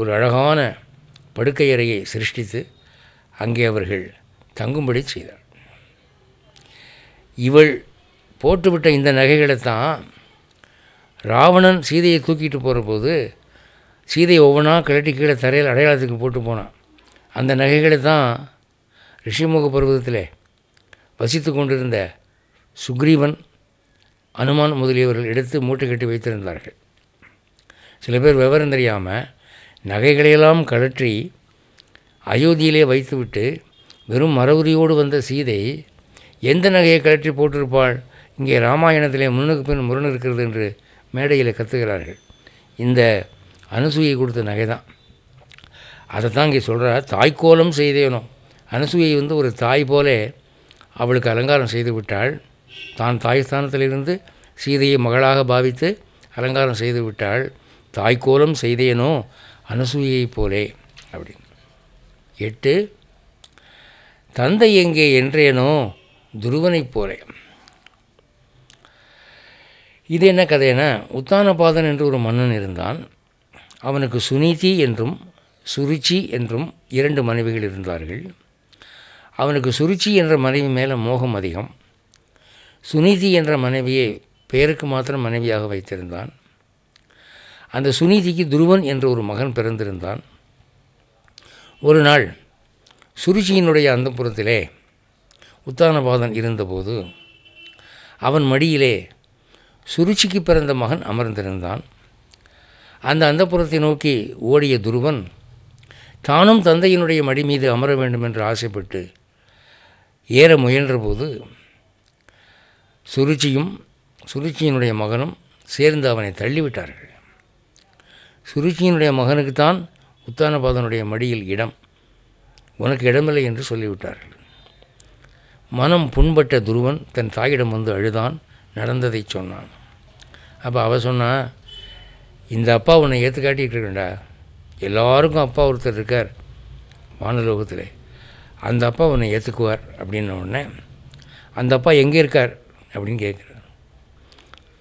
ஒரு அழகான படுக்கையறையை சிருஷ்டித்து அங்கே அவர்கள் தங்கும்படி செய்தாள் இவள் போட்டுவிட்ட இந்த நகைகளை தான் ராவணன் சீதையை தூக்கிட்டு போகிறபோது சீதையை ஒவ்வொன்றா கிளட்டி கீழே தரையில் அடையாளத்துக்கு போட்டு போனான் அந்த நகைகளை தான் ரிஷிமுக பருவத்தில் வசித்து கொண்டிருந்த சுக்ரீவன் அனுமான் முதலியவர்கள் எடுத்து மூட்டை கட்டி வைத்திருந்தார்கள் சில பேர் விவரம் தெரியாமல் நகைகளையெல்லாம் கழற்றி அயோத்தியிலே வைத்துவிட்டு வெறும் மரவுரியோடு வந்த சீதை எந்த நகையை கழற்றி போட்டிருப்பாள் இங்கே ராமாயணத்திலே முன்னுக்கு பின் முரண் இருக்கிறது என்று மேடையில் கற்றுக்கிறார்கள் இந்த அனுசூயை கொடுத்த நகை தான் அதை தான் இங்கே சொல்கிறார் தாய்க்கோலம் செய்தேனோ அனுசூயை வந்து ஒரு தாய் போலே அவளுக்கு அலங்காரம் செய்து விட்டாள் தான் தாய் ஸ்தானத்திலிருந்து சீதையை மகளாக பாவித்து அலங்காரம் செய்து விட்டாள் தாய்க்கோலம் செய்தேனோ அனுசூயை போலே அப்படின்னு எட்டு தந்தை எங்கே என்றேனோ துருவனைப் போலே இது என்ன கதைனா உத்தானபாதன் என்று ஒரு மன்னன் இருந்தான் அவனுக்கு சுனிதி என்றும் சுருச்சி என்றும் இரண்டு மனைவிகள் இருந்தார்கள் அவனுக்கு சுருச்சி என்ற மனைவி மேலே மோகம் அதிகம் சுனிதி என்ற மனைவியை பெயருக்கு மாத்திரம் மனைவியாக வைத்திருந்தான் அந்த சுனிதிக்கு துருவன் என்ற ஒரு மகன் பிறந்திருந்தான் ஒரு நாள் சுருச்சியினுடைய அந்தப்புறத்திலே உத்தானபாதன் இருந்தபோது அவன் மடியிலே சுருச்சிக்கு பிறந்த மகன் அமர்ந்திருந்தான் அந்த அந்தப்புறத்தை நோக்கி ஓடிய துருவன் தானும் தந்தையினுடைய மடி மீது அமர வேண்டும் என்று ஆசைப்பட்டு ஏற முயன்றபோது சுருச்சியும் சுருச்சியினுடைய மகனும் சேர்ந்து அவனை தள்ளிவிட்டார்கள் சுருச்சியினுடைய மகனுக்குத்தான் உத்தானபாதனுடைய மடியில் இடம் உனக்கு இடமில்லை என்று சொல்லிவிட்டார்கள் மனம் புண்பட்ட துருவன் தன் தாயிடம் வந்து அழுதான் நடந்ததை சொன்னான் அப்போ அவள் சொன்னான் இந்த அப்பா உன்னை ஏற்று இருக்கேன்டா எல்லாருக்கும் அப்பா ஒருத்தர் இருக்கார் வானலோகத்தில் அந்த அப்பா உன்னை ஏற்றுக்குவார் அப்படின்ன உடனே அந்த அப்பா எங்கே இருக்கார் அப்படின்னு கேட்குறாரு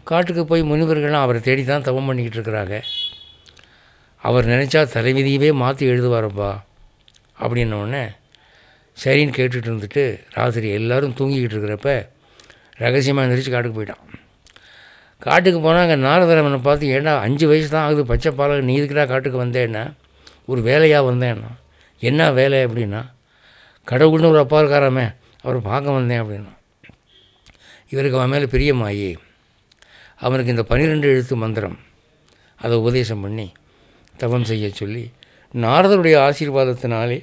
காட்டுக்கு போய் முனிவர்கள்லாம் அவரை தேடி தான் தவம் பண்ணிக்கிட்டு இருக்கிறாங்க அவர் நினச்சா தலைவிதியவே மாற்றி எழுதுவாரப்பா அப்படின்னோடனே சரின்னு கேட்டுட்டு இருந்துட்டு ராத்திரி எல்லோரும் தூங்கிக்கிட்டு இருக்கிறப்ப ரகசியமாக எந்திரிச்சு காட்டுக்கு போயிட்டான் காட்டுக்கு போனால் அங்கே நாரதரமனை பார்த்து ஏன்னா அஞ்சு வயசு தான் ஆகுது பச்சை பாலகம் நீ இருக்கிறா காட்டுக்கு வந்தேன்னா ஒரு வேலையாக வந்தேன்னா என்ன வேலை அப்படின்னா கடவுள்னு ஒரு அப்பா இருக்காராமே அவரை பார்க்க வந்தேன் அப்படின்னா இவருக்கு அவன் மேலே பிரியமாயி அவனுக்கு இந்த பன்னிரெண்டு எழுத்து மந்திரம் அதை உபதேசம் பண்ணி தவம் செய்ய சொல்லி நாரதருடைய ஆசீர்வாதத்தினாலே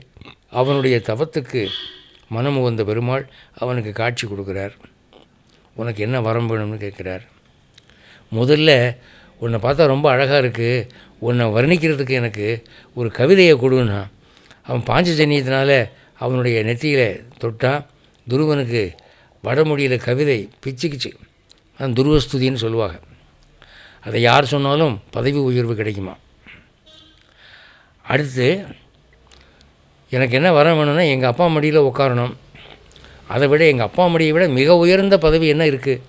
அவனுடைய தவத்துக்கு மனம் உகந்த பெருமாள் அவனுக்கு காட்சி கொடுக்குறார் உனக்கு என்ன வரம் வேணும்னு கேட்குறார் முதல்ல உன்னை பார்த்தா ரொம்ப அழகாக இருக்குது உன்னை வர்ணிக்கிறதுக்கு எனக்கு ஒரு கவிதையை கொடுன்னா அவன் பாஞ்ச ஜன்னியத்தினால அவனுடைய நெத்தியில் தொட்டான் துருவனுக்கு வடமொழியில் கவிதை பிச்சுக்குச்சு அது துருவஸ்துதின்னு சொல்லுவாங்க அதை யார் சொன்னாலும் பதவி உயர்வு கிடைக்குமா அடுத்து எனக்கு என்ன வர வேணும்னா எங்கள் அப்பா மடியில் உட்காரணும் அதை விட எங்கள் அப்பா மடியை விட மிக உயர்ந்த பதவி என்ன இருக்குது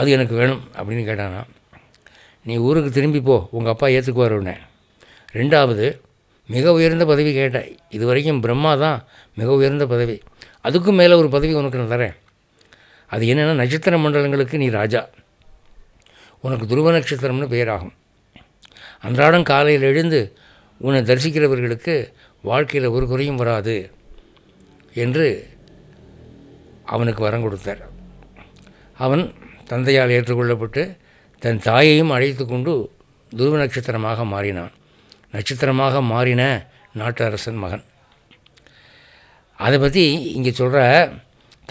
அது எனக்கு வேணும் அப்படின்னு கேட்டானா நீ ஊருக்கு திரும்பி போ உங்கள் அப்பா ஏற்றுக்குவார் உடனே ரெண்டாவது மிக உயர்ந்த பதவி கேட்டேன் இது வரைக்கும் பிரம்மா தான் மிக உயர்ந்த பதவி அதுக்கும் மேலே ஒரு பதவி உனக்கு நான் தரேன் அது என்னென்னா நட்சத்திர மண்டலங்களுக்கு நீ ராஜா உனக்கு துருவ நட்சத்திரம்னு பெயராகும் அன்றாடம் காலையில் எழுந்து உன்னை தரிசிக்கிறவர்களுக்கு வாழ்க்கையில் ஒரு குறையும் வராது என்று அவனுக்கு வரம் கொடுத்தார் அவன் தந்தையால் ஏற்றுக்கொள்ளப்பட்டு தன் தாயையும் அழைத்து கொண்டு துருவ நட்சத்திரமாக மாறினான் நட்சத்திரமாக மாறின நாட்டரசன் மகன் அதை பற்றி இங்கே சொல்கிற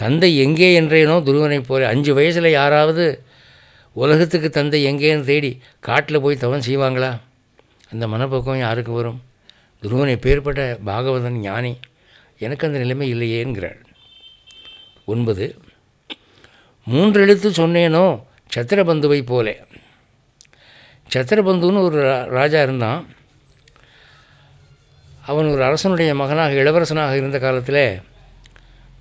தந்தை எங்கே என்றேனோ துருவனை போல அஞ்சு வயசில் யாராவது உலகத்துக்கு தந்தை எங்கேன்னு தேடி காட்டில் போய் தவன் செய்வாங்களா அந்த மனப்போக்கம் யாருக்கு வரும் துருவனை பேர்பட்ட பாகவதன் ஞானி எனக்கு அந்த நிலைமை இல்லையேங்கிறாள் ஒன்பது மூன்று எழுத்து சொன்னேனோ சத்திரபந்துவை போலே சத்திரபந்துன்னு ஒரு ராஜா இருந்தான் அவன் ஒரு அரசனுடைய மகனாக இளவரசனாக இருந்த காலத்தில்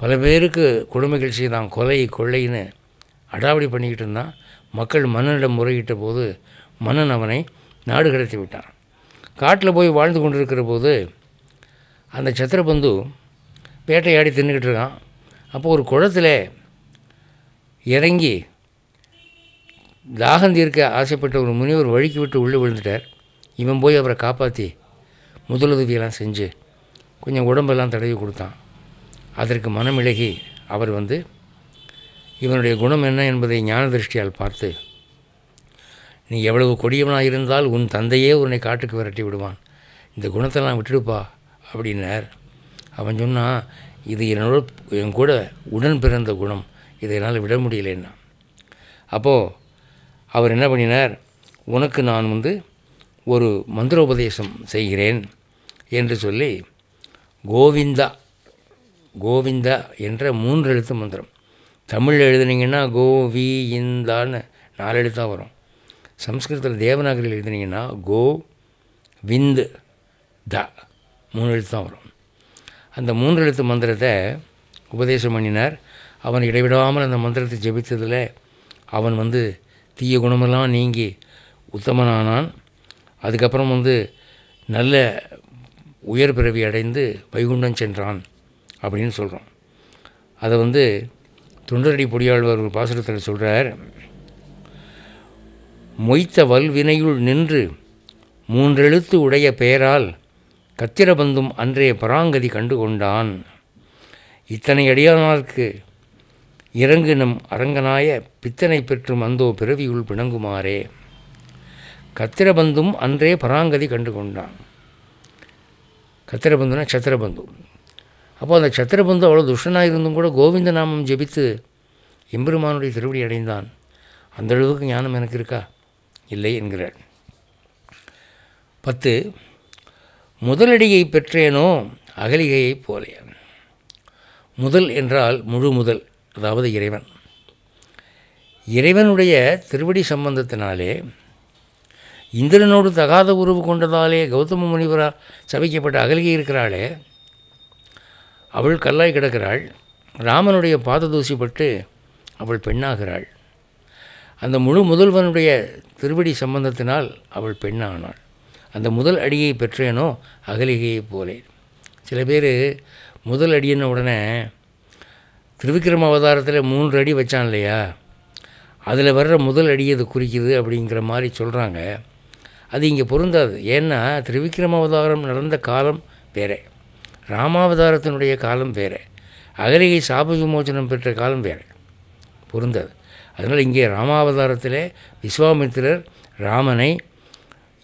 பல பேருக்கு கொடுமைகள் செய்தான் கொலை கொள்ளைன்னு அடாவடி பண்ணிக்கிட்டு இருந்தான் மக்கள் மன்னனிடம் முறையிட்ட போது மன்னன் அவனை நாடு கடத்தி விட்டான் காட்டில் போய் வாழ்ந்து கொண்டிருக்கிற போது அந்த சத்திரபந்து வேட்டையாடி தின்னுக்கிட்டு இருக்கான் அப்போது ஒரு குளத்தில் இறங்கி தாகம் தீர்க்க ஆசைப்பட்ட ஒரு முனிவர் வழிக்கு விட்டு உள்ளே விழுந்துட்டார் இவன் போய் அவரை காப்பாற்றி முதலுதவியெல்லாம் செஞ்சு கொஞ்சம் உடம்பெல்லாம் தடவி கொடுத்தான் அதற்கு மனம் அவர் வந்து இவனுடைய குணம் என்ன என்பதை ஞான திருஷ்டியால் பார்த்து நீ எவ்வளவு கொடியவனாக இருந்தால் உன் தந்தையே உன்னை காட்டுக்கு விரட்டி விடுவான் இந்த குணத்தெல்லாம் விட்டுடுப்பா அப்படின்னார் அவன் சொன்னான் இது என்னோட என் கூட உடன் பிறந்த குணம் இதை என்னால் விட முடியலன்னா அப்போது அவர் என்ன பண்ணினார் உனக்கு நான் வந்து ஒரு மந்திரோபதேசம் செய்கிறேன் என்று சொல்லி கோவிந்தா கோவிந்தா என்ற மூன்று எழுத்து மந்திரம் தமிழில் எழுதுனீங்கன்னா கோவி இந்தான்னு நாலு எழுத்தாக வரும் சம்ஸ்கிருதத்தில் தேவநாகரியில் எழுதுனீங்கன்னா கோ விந்து த மூணு எழுத்து தான் வரும் அந்த மூன்று எழுத்து மந்திரத்தை உபதேசம் பண்ணினார் அவன் இடைவிடாமல் அந்த மந்திரத்தை ஜெபித்ததில் அவன் வந்து தீய குணமெல்லாம் நீங்கி உத்தமனானான் அதுக்கப்புறம் வந்து நல்ல உயர் பிறவி அடைந்து வைகுண்டம் சென்றான் அப்படின்னு சொல்கிறோம் அதை வந்து துண்டரடி பொடியாழ்வர் ஒரு பாசுரத்தில் சொல்கிறார் மொய்த்த வல்வினையுள் நின்று மூன்றெழுத்து உடைய பெயரால் கத்திரபந்தும் அன்றைய பராங்கதி கண்டு கொண்டான் இத்தனை அடியானாருக்கு இறங்கு நம் அரங்கனாய பித்தனை பெற்று மந்தோ பிறவியுள் பிணங்குமாறே கத்திரபந்தும் அன்றே பராங்கதி கண்டு கொண்டான் கத்திரபந்துனா சத்திரபந்து அப்போ அந்த சத்திரபந்து அவ்வளோ துஷ்டனாக இருந்தும் கூட கோவிந்த நாமம் ஜெபித்து எம்பெருமானுடைய திருவடி அடைந்தான் அந்த அளவுக்கு ஞானம் எனக்கு இருக்கா இல்லை என்கிறார் பத்து முதலடியை பெற்றேனோ அகலிகையைப் போலேன் முதல் என்றால் முழு முதல் அதாவது இறைவன் இறைவனுடைய திருவடி சம்பந்தத்தினாலே இந்திரனோடு தகாத உறவு கொண்டதாலே கௌதம முனிவரால் சபிக்கப்பட்ட அகல்கி இருக்கிறாளே அவள் கல்லாய் கிடக்கிறாள் ராமனுடைய பாததூசி பட்டு அவள் பெண்ணாகிறாள் அந்த முழு முதல்வனுடைய திருவடி சம்பந்தத்தினால் அவள் பெண்ணானாள் அந்த முதல் அடியை பெற்றேனோ அகலிகையைப் போலே சில பேர் முதல் அடியின உடனே திருவிக்ரம அவதாரத்தில் மூன்று அடி வச்சான் இல்லையா அதில் வர்ற முதல் அடி அது குறிக்குது அப்படிங்கிற மாதிரி சொல்கிறாங்க அது இங்கே பொருந்தாது ஏன்னா திருவிக்ரம அவதாரம் நடந்த காலம் வேறு ராமாவதாரத்தினுடைய காலம் வேறு அகலிகை சாப விமோச்சனம் பெற்ற காலம் வேறு பொருந்தாது அதனால் இங்கே ராமாவதாரத்தில் விஸ்வாமித்திரர் ராமனை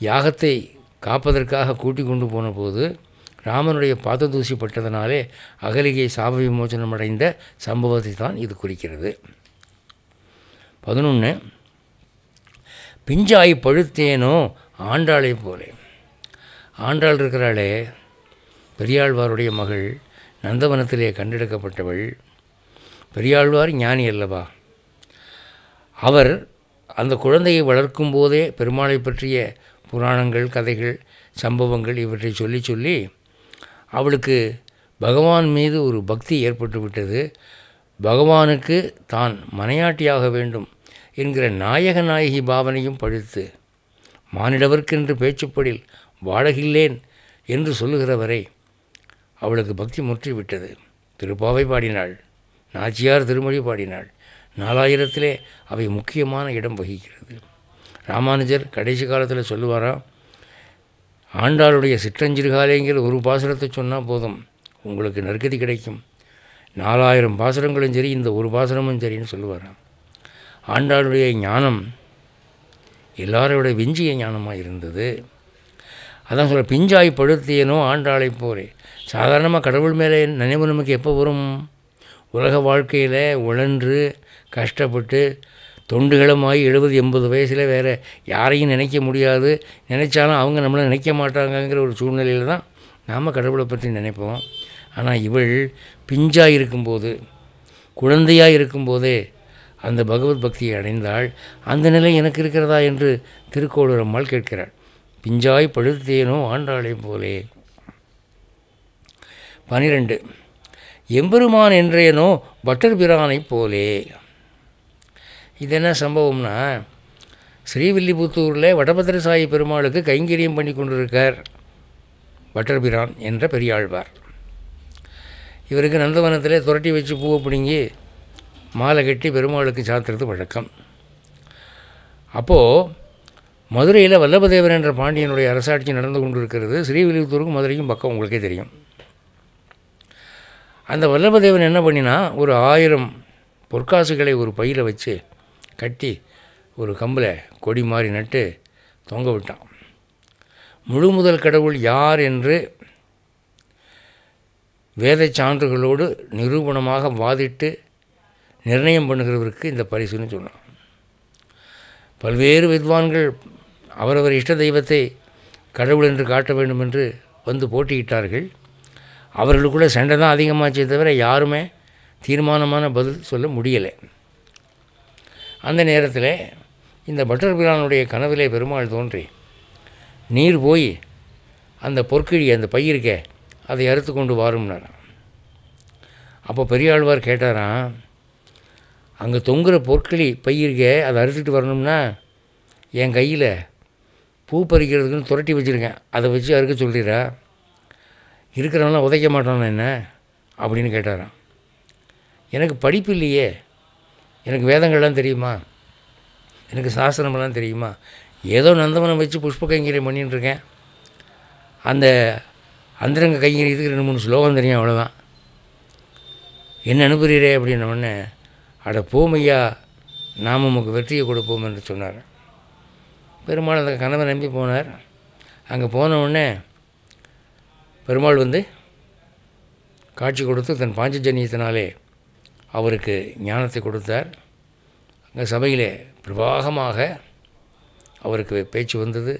யாகத்தை காப்பதற்காக கூட்டி கொண்டு போன போது ராமனுடைய பாத தூசிப்பட்டதனாலே அகலிகை சாப விமோச்சனம் அடைந்த சம்பவத்தை தான் இது குறிக்கிறது பதினொன்று பிஞ்சாய் பழுத்தேனோ ஆண்டாளை போலே ஆண்டாள் இருக்கிறாளே பெரியாழ்வாருடைய மகள் நந்தவனத்திலே கண்டெடுக்கப்பட்டவள் பெரியாழ்வார் ஞானி அல்லவா அவர் அந்த குழந்தையை வளர்க்கும் போதே பெருமாளை பற்றிய புராணங்கள் கதைகள் சம்பவங்கள் இவற்றை சொல்லி சொல்லி அவளுக்கு பகவான் மீது ஒரு பக்தி ஏற்பட்டு விட்டது பகவானுக்கு தான் மனையாட்டியாக வேண்டும் என்கிற நாயக நாயகி பாவனையும் படித்து மானிடவர்க்கென்று பேச்சுப்படில் வாடகில்லேன் என்று சொல்லுகிற வரை அவளுக்கு பக்தி முற்றிவிட்டது திருப்பாவை பாடினாள் நாச்சியார் திருமொழி பாடினாள் நாலாயிரத்திலே அவை முக்கியமான இடம் வகிக்கிறது ராமானுஜர் கடைசி காலத்தில் சொல்லுவாராம் ஆண்டாளுடைய சிற்றஞ்சிறுகாலேங்கிற ஒரு பாசுரத்தை சொன்னால் போதும் உங்களுக்கு நற்கதி கிடைக்கும் நாலாயிரம் பாசுரங்களும் சரி இந்த ஒரு பாசுரமும் சரின்னு சொல்லுவார் ஆண்டாளுடைய ஞானம் எல்லாரோட விஞ்சிய ஞானமாக இருந்தது அதான் சொல்ல பிஞ்சாய் படுத்தியனோ ஆண்டாளை போரே சாதாரணமாக கடவுள் மேலே நினைவு நமக்கு எப்போ வரும் உலக வாழ்க்கையில் உழன்று கஷ்டப்பட்டு தொண்டுகளமாகி எழுபது எண்பது வயசில் வேறு யாரையும் நினைக்க முடியாது நினச்சாலும் அவங்க நம்மளை நினைக்க மாட்டாங்கங்கிற ஒரு சூழ்நிலையில் தான் நாம் கடவுளை பற்றி நினைப்போம் ஆனால் இவள் பிஞ்சாக இருக்கும்போது குழந்தையாக இருக்கும்போதே அந்த பகவத் பக்தியை அடைந்தால் அந்த நிலை எனக்கு இருக்கிறதா என்று திருக்கோளூர் அம்மாள் கேட்கிறாள் பிஞ்சாய் பழுத்தேனோ ஆண்டாளையும் போலே பனிரெண்டு எம்பெருமான் என்றேனோ பட்டர் பிரானை போலே இது என்ன சம்பவம்னா ஸ்ரீவில்லிபுத்தூரில் வடபத்திரசாயி பெருமாளுக்கு கைங்கரியம் பண்ணி கொண்டிருக்கார் வட்டர்பிரான் என்ற பெரியாழ்வார் இவருக்கு நந்தவனத்தில் துரட்டி வச்சு பூவை பிடுங்கி மாலை கட்டி பெருமாளுக்கு சாத்துறது வழக்கம் அப்போது மதுரையில் வல்லபதேவர் என்ற பாண்டியனுடைய அரசாட்சி நடந்து கொண்டிருக்கிறது ஸ்ரீவில்லிபுத்தூருக்கும் மதுரைக்கும் பக்கம் உங்களுக்கே தெரியும் அந்த வல்லபதேவன் என்ன பண்ணினா ஒரு ஆயிரம் பொற்காசுகளை ஒரு பையில் வச்சு கட்டி ஒரு கம்பில் கொடி மாதிரி நட்டு தொங்க விட்டான் முழு முதல் கடவுள் யார் என்று வேத சான்றுகளோடு நிரூபணமாக வாதிட்டு நிர்ணயம் பண்ணுகிறவருக்கு இந்த பரிசுன்னு சொன்னான் பல்வேறு வித்வான்கள் அவரவர் இஷ்ட தெய்வத்தை கடவுள் என்று காட்ட வேண்டும் என்று வந்து போட்டியிட்டார்கள் அவர்களுக்குள்ளே சண்டை தான் அதிகமாச்சே தவிர யாருமே தீர்மானமான பதில் சொல்ல முடியலை அந்த நேரத்தில் இந்த பட்டர் பிரானுடைய கனவிலே பெருமாள் தோன்றி நீர் போய் அந்த பொற்கிழி அந்த பயிருக்க அதை அறுத்து கொண்டு வாரும்னார் அப்போ பெரியாழ்வார் கேட்டாராம் அங்கே தொங்குகிற பொற்கிழி பயிருக்க அதை அறுத்துட்டு வரணும்னா என் கையில் பூ பறிக்கிறதுக்குன்னு துரட்டி வச்சுருக்கேன் அதை வச்சு அறுக்க சொல்லிடுறா இருக்கிறவங்களாம் உதைக்க மாட்டானா என்ன அப்படின்னு கேட்டாராம் எனக்கு படிப்பு இல்லையே எனக்கு வேதங்கள்லாம் தெரியுமா எனக்கு சாஸ்திரமெல்லாம் தெரியுமா ஏதோ நந்தவனம் வச்சு புஷ்ப கைங்கரியம் பண்ணிட்டுருக்கேன் அந்த அந்தரங்க கைங்கரியத்துக்கு ரெண்டு மூணு ஸ்லோகம் தெரியும் அவ்வளோதான் என்ன அனுப்புகிறீரே அப்படின்னோடனே அட போமையா நாம் உமக்கு வெற்றியை கொடுப்போம் என்று சொன்னார் பெருமாள் அந்த கனவை நம்பி போனார் அங்கே போனவுடனே பெருமாள் வந்து காட்சி கொடுத்து தன் பாஞ்சஜன்யத்தினாலே அவருக்கு ஞானத்தை கொடுத்தார் அங்கே சபையிலே பிரவாகமாக அவருக்கு பேச்சு வந்தது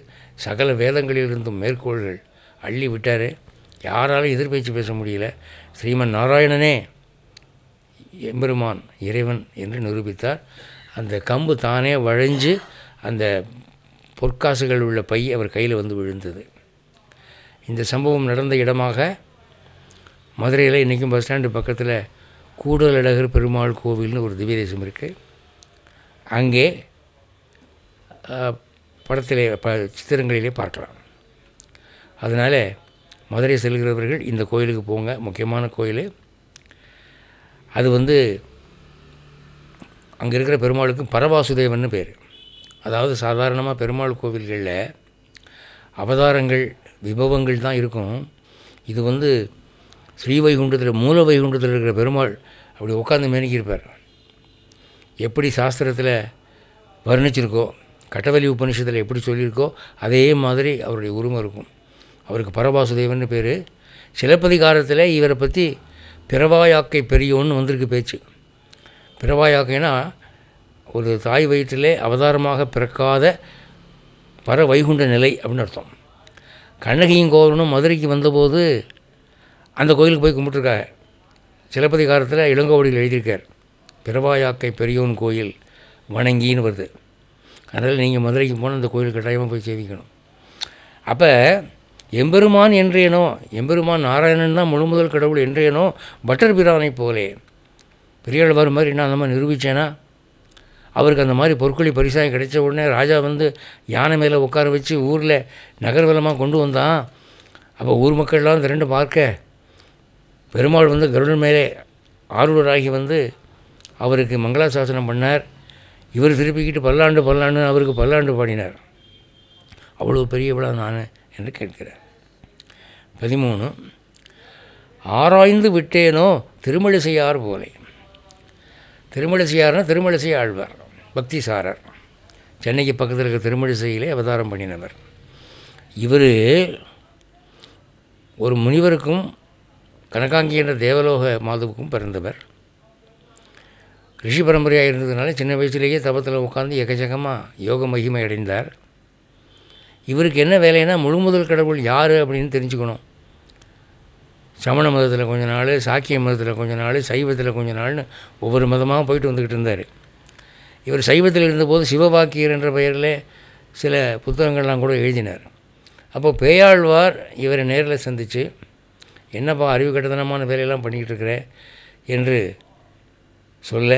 சகல வேதங்களிலிருந்தும் மேற்கோள்கள் அள்ளி விட்டார் யாராலும் எதிர்பேச்சு பேச முடியல ஸ்ரீமன் நாராயணனே எம்பெருமான் இறைவன் என்று நிரூபித்தார் அந்த கம்பு தானே வழஞ்சு அந்த பொற்காசுகள் உள்ள பை அவர் கையில் வந்து விழுந்தது இந்த சம்பவம் நடந்த இடமாக மதுரையில் இன்றைக்கும் பஸ் ஸ்டாண்டு பக்கத்தில் அழகர் பெருமாள் கோவில்னு ஒரு திவ்ய தேசம் இருக்குது அங்கே படத்திலே ப சித்திரங்களிலே பார்க்கலாம் அதனால் மதுரை செல்கிறவர்கள் இந்த கோயிலுக்கு போங்க முக்கியமான கோயில் அது வந்து அங்கே இருக்கிற பெருமாளுக்கு பரவாசுதேவன் பேர் அதாவது சாதாரணமாக பெருமாள் கோவில்களில் அவதாரங்கள் விபவங்கள் தான் இருக்கும் இது வந்து ஸ்ரீவைகுண்டத்தில் மூல வைகுண்டத்தில் இருக்கிற பெருமாள் அப்படி உட்காந்து மேனிக்கிருப்பார் எப்படி சாஸ்திரத்தில் வர்ணிச்சிருக்கோ கட்டவலி உபநிஷத்தில் எப்படி சொல்லியிருக்கோ அதே மாதிரி அவருடைய உரிமை இருக்கும் அவருக்கு பரபாசுதேவன் பேர் சிலப்பதிகாரத்தில் இவரை பற்றி பிறவாயாக்கை பெரியோன்னு வந்திருக்கு பேச்சு பிறவாயாக்கைனா ஒரு தாய் வயிற்றிலே அவதாரமாக பிறக்காத பர வைகுண்ட நிலை அப்படின்னு அர்த்தம் கண்ணகியும் கோவலனும் மதுரைக்கு வந்தபோது அந்த கோயிலுக்கு போய் கும்பிட்டுருக்காங்க சிலப்பதிகாரத்தில் இளங்கோவடியில் எழுதியிருக்கார் பிரபாயாக்கை பெரியோன் கோயில் வணங்கின்னு வருது அதனால் நீங்கள் மதுரைக்கு போனால் அந்த கோயில் கட்டாயமாக போய் சேவிக்கணும் அப்போ எம்பெருமான் என்றேனோ எம்பெருமான் நாராயணன் தான் முழு முதல் கடவுள் என்றேனோ பட்டர் பிரானை போலே வரும் மாதிரி நான் அந்த மாதிரி நிரூபித்தேனா அவருக்கு அந்த மாதிரி பொற்கொழி பரிசாக கிடைச்ச உடனே ராஜா வந்து யானை மேலே உட்கார வச்சு ஊரில் நகர்வலமாக கொண்டு வந்தான் அப்போ ஊர் மக்கள்லாம் இந்த ரெண்டு பார்க்க பெருமாள் வந்து கருடன் மேலே ஆர்வராகி வந்து அவருக்கு மங்களாசாசனம் பண்ணார் இவர் திருப்பிக்கிட்டு பல்லாண்டு பல்லாண்டு அவருக்கு பல்லாண்டு பாடினார் அவ்வளோ பெரிய விழா நான் என்று கேட்கிறார் பதிமூணு ஆராய்ந்து விட்டேனோ திருமழிசையார் போலே திருமழிசையார்னால் திருமழிசை ஆழ்வார் பக்தி சாரர் சென்னைக்கு பக்கத்தில் இருக்கிற திருமழிசையிலே அவதாரம் பண்ணினவர் இவர் ஒரு முனிவருக்கும் கனகாங்கி என்ற தேவலோக மாதவுக்கும் பிறந்தவர் ரிஷி பரம்பரையாக இருந்ததுனால சின்ன வயசுலேயே தபத்தில் உட்காந்து எக்கச்சக்கமாக யோக மகிமை அடைந்தார் இவருக்கு என்ன வேலைன்னா முழு முதல் கடவுள் யார் அப்படின்னு தெரிஞ்சுக்கணும் சமண மதத்தில் கொஞ்ச நாள் சாக்கிய மதத்தில் கொஞ்ச நாள் சைவத்தில் கொஞ்ச நாள்னு ஒவ்வொரு மதமாக போயிட்டு வந்துக்கிட்டு இருந்தார் இவர் சைவத்தில் இருந்தபோது சிவபாக்கியர் என்ற பெயரில் சில புத்தகங்கள்லாம் கூட எழுதினார் அப்போ பேயாழ்வார் இவரை நேரில் சந்தித்து என்னப்பா அறிவு கட்டதனமான வேலையெல்லாம் பண்ணிக்கிட்டு இருக்கிறேன் என்று சொல்ல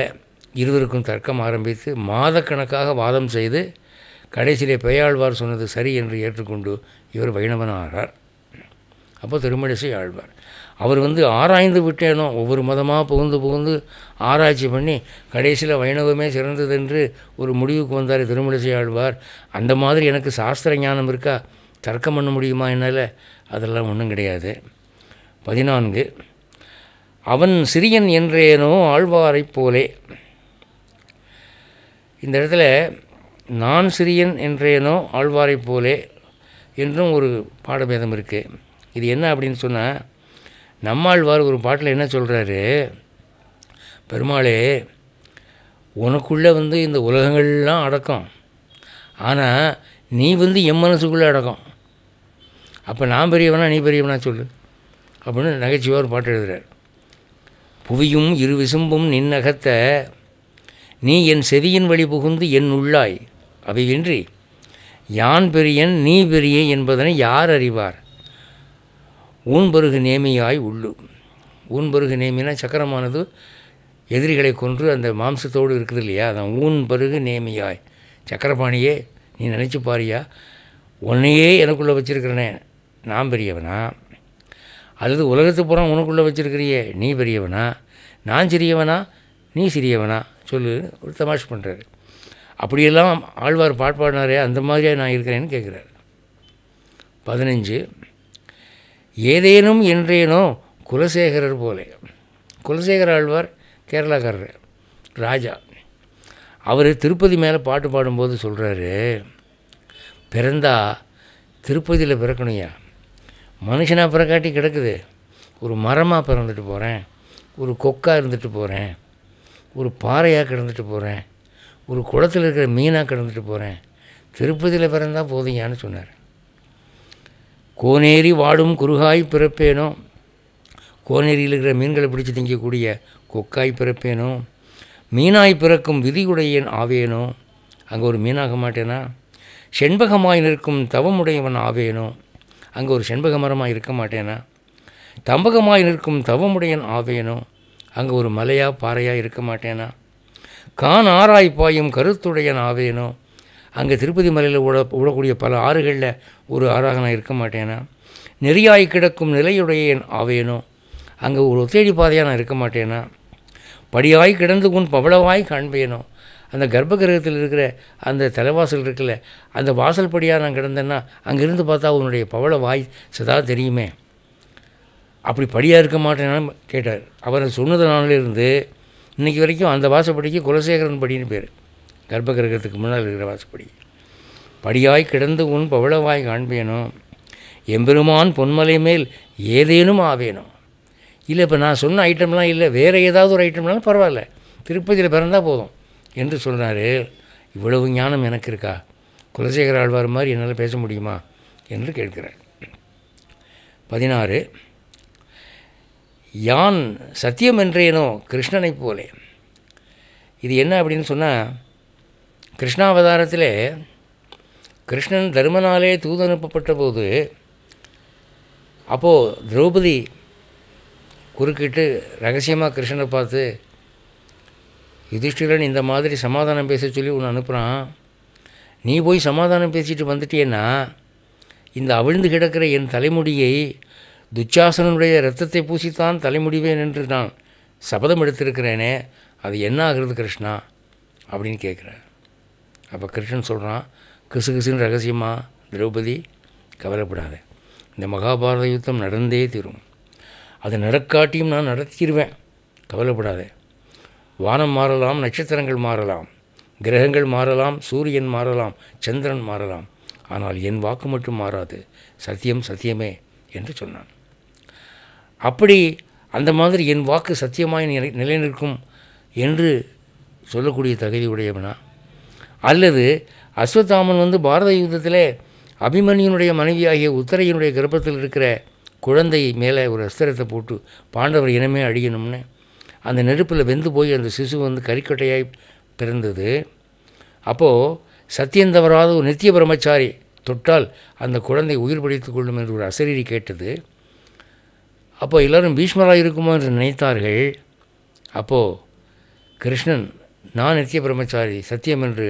இருவருக்கும் தர்க்கம் ஆரம்பித்து மாதக்கணக்காக வாதம் செய்து கடைசியிலே பெயாழ்வார் சொன்னது சரி என்று ஏற்றுக்கொண்டு இவர் வைணவன் ஆகிறார் அப்போ திருமணிசை ஆழ்வார் அவர் வந்து ஆராய்ந்து விட்டேனோ ஒவ்வொரு மதமாக புகுந்து புகுந்து ஆராய்ச்சி பண்ணி கடைசியில் வைணவமே சிறந்தது என்று ஒரு முடிவுக்கு வந்தார் திருமணிசை ஆழ்வார் அந்த மாதிரி எனக்கு சாஸ்திர ஞானம் இருக்கா தர்க்கம் பண்ண முடியுமா என்னால் அதெல்லாம் ஒன்றும் கிடையாது பதினான்கு அவன் சிறியன் என்றேனோ ஆழ்வாரைப் போலே இந்த இடத்துல நான் சிறியன் என்றேனோ ஆழ்வாரைப் போலே என்றும் ஒரு பாடபேதம் இருக்குது இது என்ன அப்படின்னு சொன்னால் நம்மாழ்வார் ஒரு பாட்டில் என்ன சொல்கிறாரு பெருமாளே உனக்குள்ளே வந்து இந்த உலகங்கள்லாம் அடக்கம் ஆனால் நீ வந்து எம் மனசுக்குள்ளே அடக்கம் அப்போ நான் பெரியவனா நீ பெரியவனா சொல்லு அப்படின்னு நகைச்சுவார் பாட்டு எழுதுகிறார் புவியும் இரு விசும்பும் நின்னகத்த நீ என் செவியின் வழி புகுந்து என் உள்ளாய் அவையின்றி யான் பெரியன் நீ பெரிய என்பதனை யார் அறிவார் ஊன்பருகு நேமியாய் உள்ளு ஊன்பருகு நேமினா சக்கரமானது எதிரிகளை கொன்று அந்த மாம்சத்தோடு இருக்குது இல்லையா அதான் ஊன் பருகு நேமியாய் சக்கரபாணியே நீ நினச்சி பாரியா உன்னையே எனக்குள்ளே வச்சுருக்கிறனே நான் பெரியவனா அல்லது உலகத்து புறம் உனக்குள்ளே வச்சுருக்கிறியே நீ பெரியவனா நான் சிறியவனா நீ சிறியவனா சொல்லு ஒரு தமாஷ் பண்ணுறாரு அப்படியெல்லாம் ஆழ்வார் பாட்பாடினாரே அந்த மாதிரியே நான் இருக்கிறேன்னு கேட்குறாரு பதினஞ்சு ஏதேனும் என்றேனோ குலசேகரர் போலே குலசேகர ஆழ்வார் கேரளாக்காரர் ராஜா அவர் திருப்பதி மேலே பாட்டு பாடும்போது சொல்கிறாரு பிறந்தா திருப்பதியில் பிறக்கணுயா மனுஷனாக பிறக்காட்டி கிடக்குது ஒரு மரமாக பிறந்துட்டு போகிறேன் ஒரு கொக்காக இருந்துட்டு போகிறேன் ஒரு பாறையாக கிடந்துட்டு போகிறேன் ஒரு குளத்தில் இருக்கிற மீனாக கிடந்துட்டு போகிறேன் திருப்பதியில் பிறந்தால் போதீங்கன்னு சொன்னார் கோனேரி வாடும் குறுகாய் பிறப்பேனோ கோனேரியில் இருக்கிற மீன்களை பிடிச்சி திங்கக்கூடிய கொக்காய் பிறப்பேனோ மீனாய் பிறக்கும் விதியுடையன் ஆவேனோ அங்கே ஒரு மீனாக மாட்டேனா செண்பகமாய் நிற்கும் தவமுடையவன் ஆவேனோ அங்கே ஒரு செண்பக மரமாக இருக்க மாட்டேனா தம்பகமாக நிற்கும் தவமுடையன் ஆவேனோ அங்கே ஒரு மலையாக பாறையாக இருக்க மாட்டேனா கான் ஆராய் பாயும் கருத்துடையன் ஆவேனோ அங்கே திருப்பதி மலையில் விட விடக்கூடிய பல ஆறுகளில் ஒரு ஆறாக நான் இருக்க மாட்டேனா நெறியாய் கிடக்கும் நிலையுடைய ஆவேனோ அங்கே ஒரு ஒத்தேடி பாதையாக நான் இருக்க மாட்டேனா படியாய் கிடந்து உன் பவளவாய் காண்பேனோ அந்த கர்ப்ப கிரகத்தில் இருக்கிற அந்த தலைவாசல் இருக்குல்ல அந்த வாசல் படியாக நான் கிடந்தேன்னா அங்கேருந்து பார்த்தா உன்னுடைய பவள வாய் சதா தெரியுமே அப்படி படியாக இருக்க மாட்டேன்னு கேட்டார் அவர் சொன்னது இருந்து இன்றைக்கி வரைக்கும் அந்த வாசப்படிக்கு குலசேகரன் படின்னு பேர் கர்ப்ப கிரகத்துக்கு முன்னால் இருக்கிற வாசப்படி படியாய் கிடந்து உன் வாய் காண்பேனும் எம்பெருமான் பொன்மலை மேல் ஏதேனும் ஆவேனும் இல்லை இப்போ நான் சொன்ன ஐட்டம்லாம் இல்லை வேறு ஏதாவது ஒரு ஐட்டம்னாலும் பரவாயில்ல திருப்பதியில் பிறந்தால் போதும் என்று சொன்னார் இவ்வளவு ஞானம் எனக்கு இருக்கா குலசேகர ஆழ்வார் மாதிரி என்னால் பேச முடியுமா என்று கேட்கிறார் பதினாறு யான் சத்தியம் என்றேனோ கிருஷ்ணனைப் போலே இது என்ன அப்படின்னு சொன்னால் கிருஷ்ணாவதாரத்தில் கிருஷ்ணன் தர்மனாலே தூது அனுப்பப்பட்ட போது அப்போது திரௌபதி குறுக்கிட்டு ரகசியமாக கிருஷ்ணனை பார்த்து யுதிஷ்டிரன் இந்த மாதிரி சமாதானம் பேச சொல்லி உன்னை அனுப்புகிறான் நீ போய் சமாதானம் பேசிட்டு வந்துட்டேன்னா இந்த அவிழ்ந்து கிடக்கிற என் தலைமுடியை துச்சாசனனுடைய ரத்தத்தை பூசித்தான் தலைமுடிவேன் என்று நான் சபதம் எடுத்திருக்கிறேனே அது என்ன ஆகிறது கிருஷ்ணா அப்படின்னு கேட்குறேன் அப்போ கிருஷ்ணன் சொல்கிறான் கிசு கிசுன்னு ரகசியமாக திரௌபதி கவலைப்படாத இந்த மகாபாரத யுத்தம் நடந்தே தீரும் அது நடக்காட்டியும் நான் நடத்திடுவேன் கவலைப்படாதே வானம் மாறலாம் நட்சத்திரங்கள் மாறலாம் கிரகங்கள் மாறலாம் சூரியன் மாறலாம் சந்திரன் மாறலாம் ஆனால் என் வாக்கு மட்டும் மாறாது சத்தியம் சத்தியமே என்று சொன்னான் அப்படி அந்த மாதிரி என் வாக்கு சத்தியமாய் நிலை நிலைநிற்கும் என்று சொல்லக்கூடிய தகுதி உடையவனா அல்லது அஸ்வத்தாமன் வந்து பாரத யுத்தத்தில் அபிமன்யுனுடைய மனைவியாகிய உத்தரையனுடைய கர்ப்பத்தில் இருக்கிற குழந்தை மேலே ஒரு அஸ்திரத்தை போட்டு பாண்டவர் இனமே அழியணும்னு அந்த நெருப்பில் வெந்து போய் அந்த சிசு வந்து கறிக்கொட்டையாய் பிறந்தது அப்போது சத்தியம் தவறாத ஒரு நித்திய பிரம்மச்சாரி தொட்டால் அந்த குழந்தை உயிர் படித்துக் கொள்ளும் என்று ஒரு அசரீரி கேட்டது அப்போ எல்லோரும் பீஷ்மராக இருக்குமோ என்று நினைத்தார்கள் அப்போது கிருஷ்ணன் நான் நித்திய பிரம்மச்சாரி சத்தியம் என்று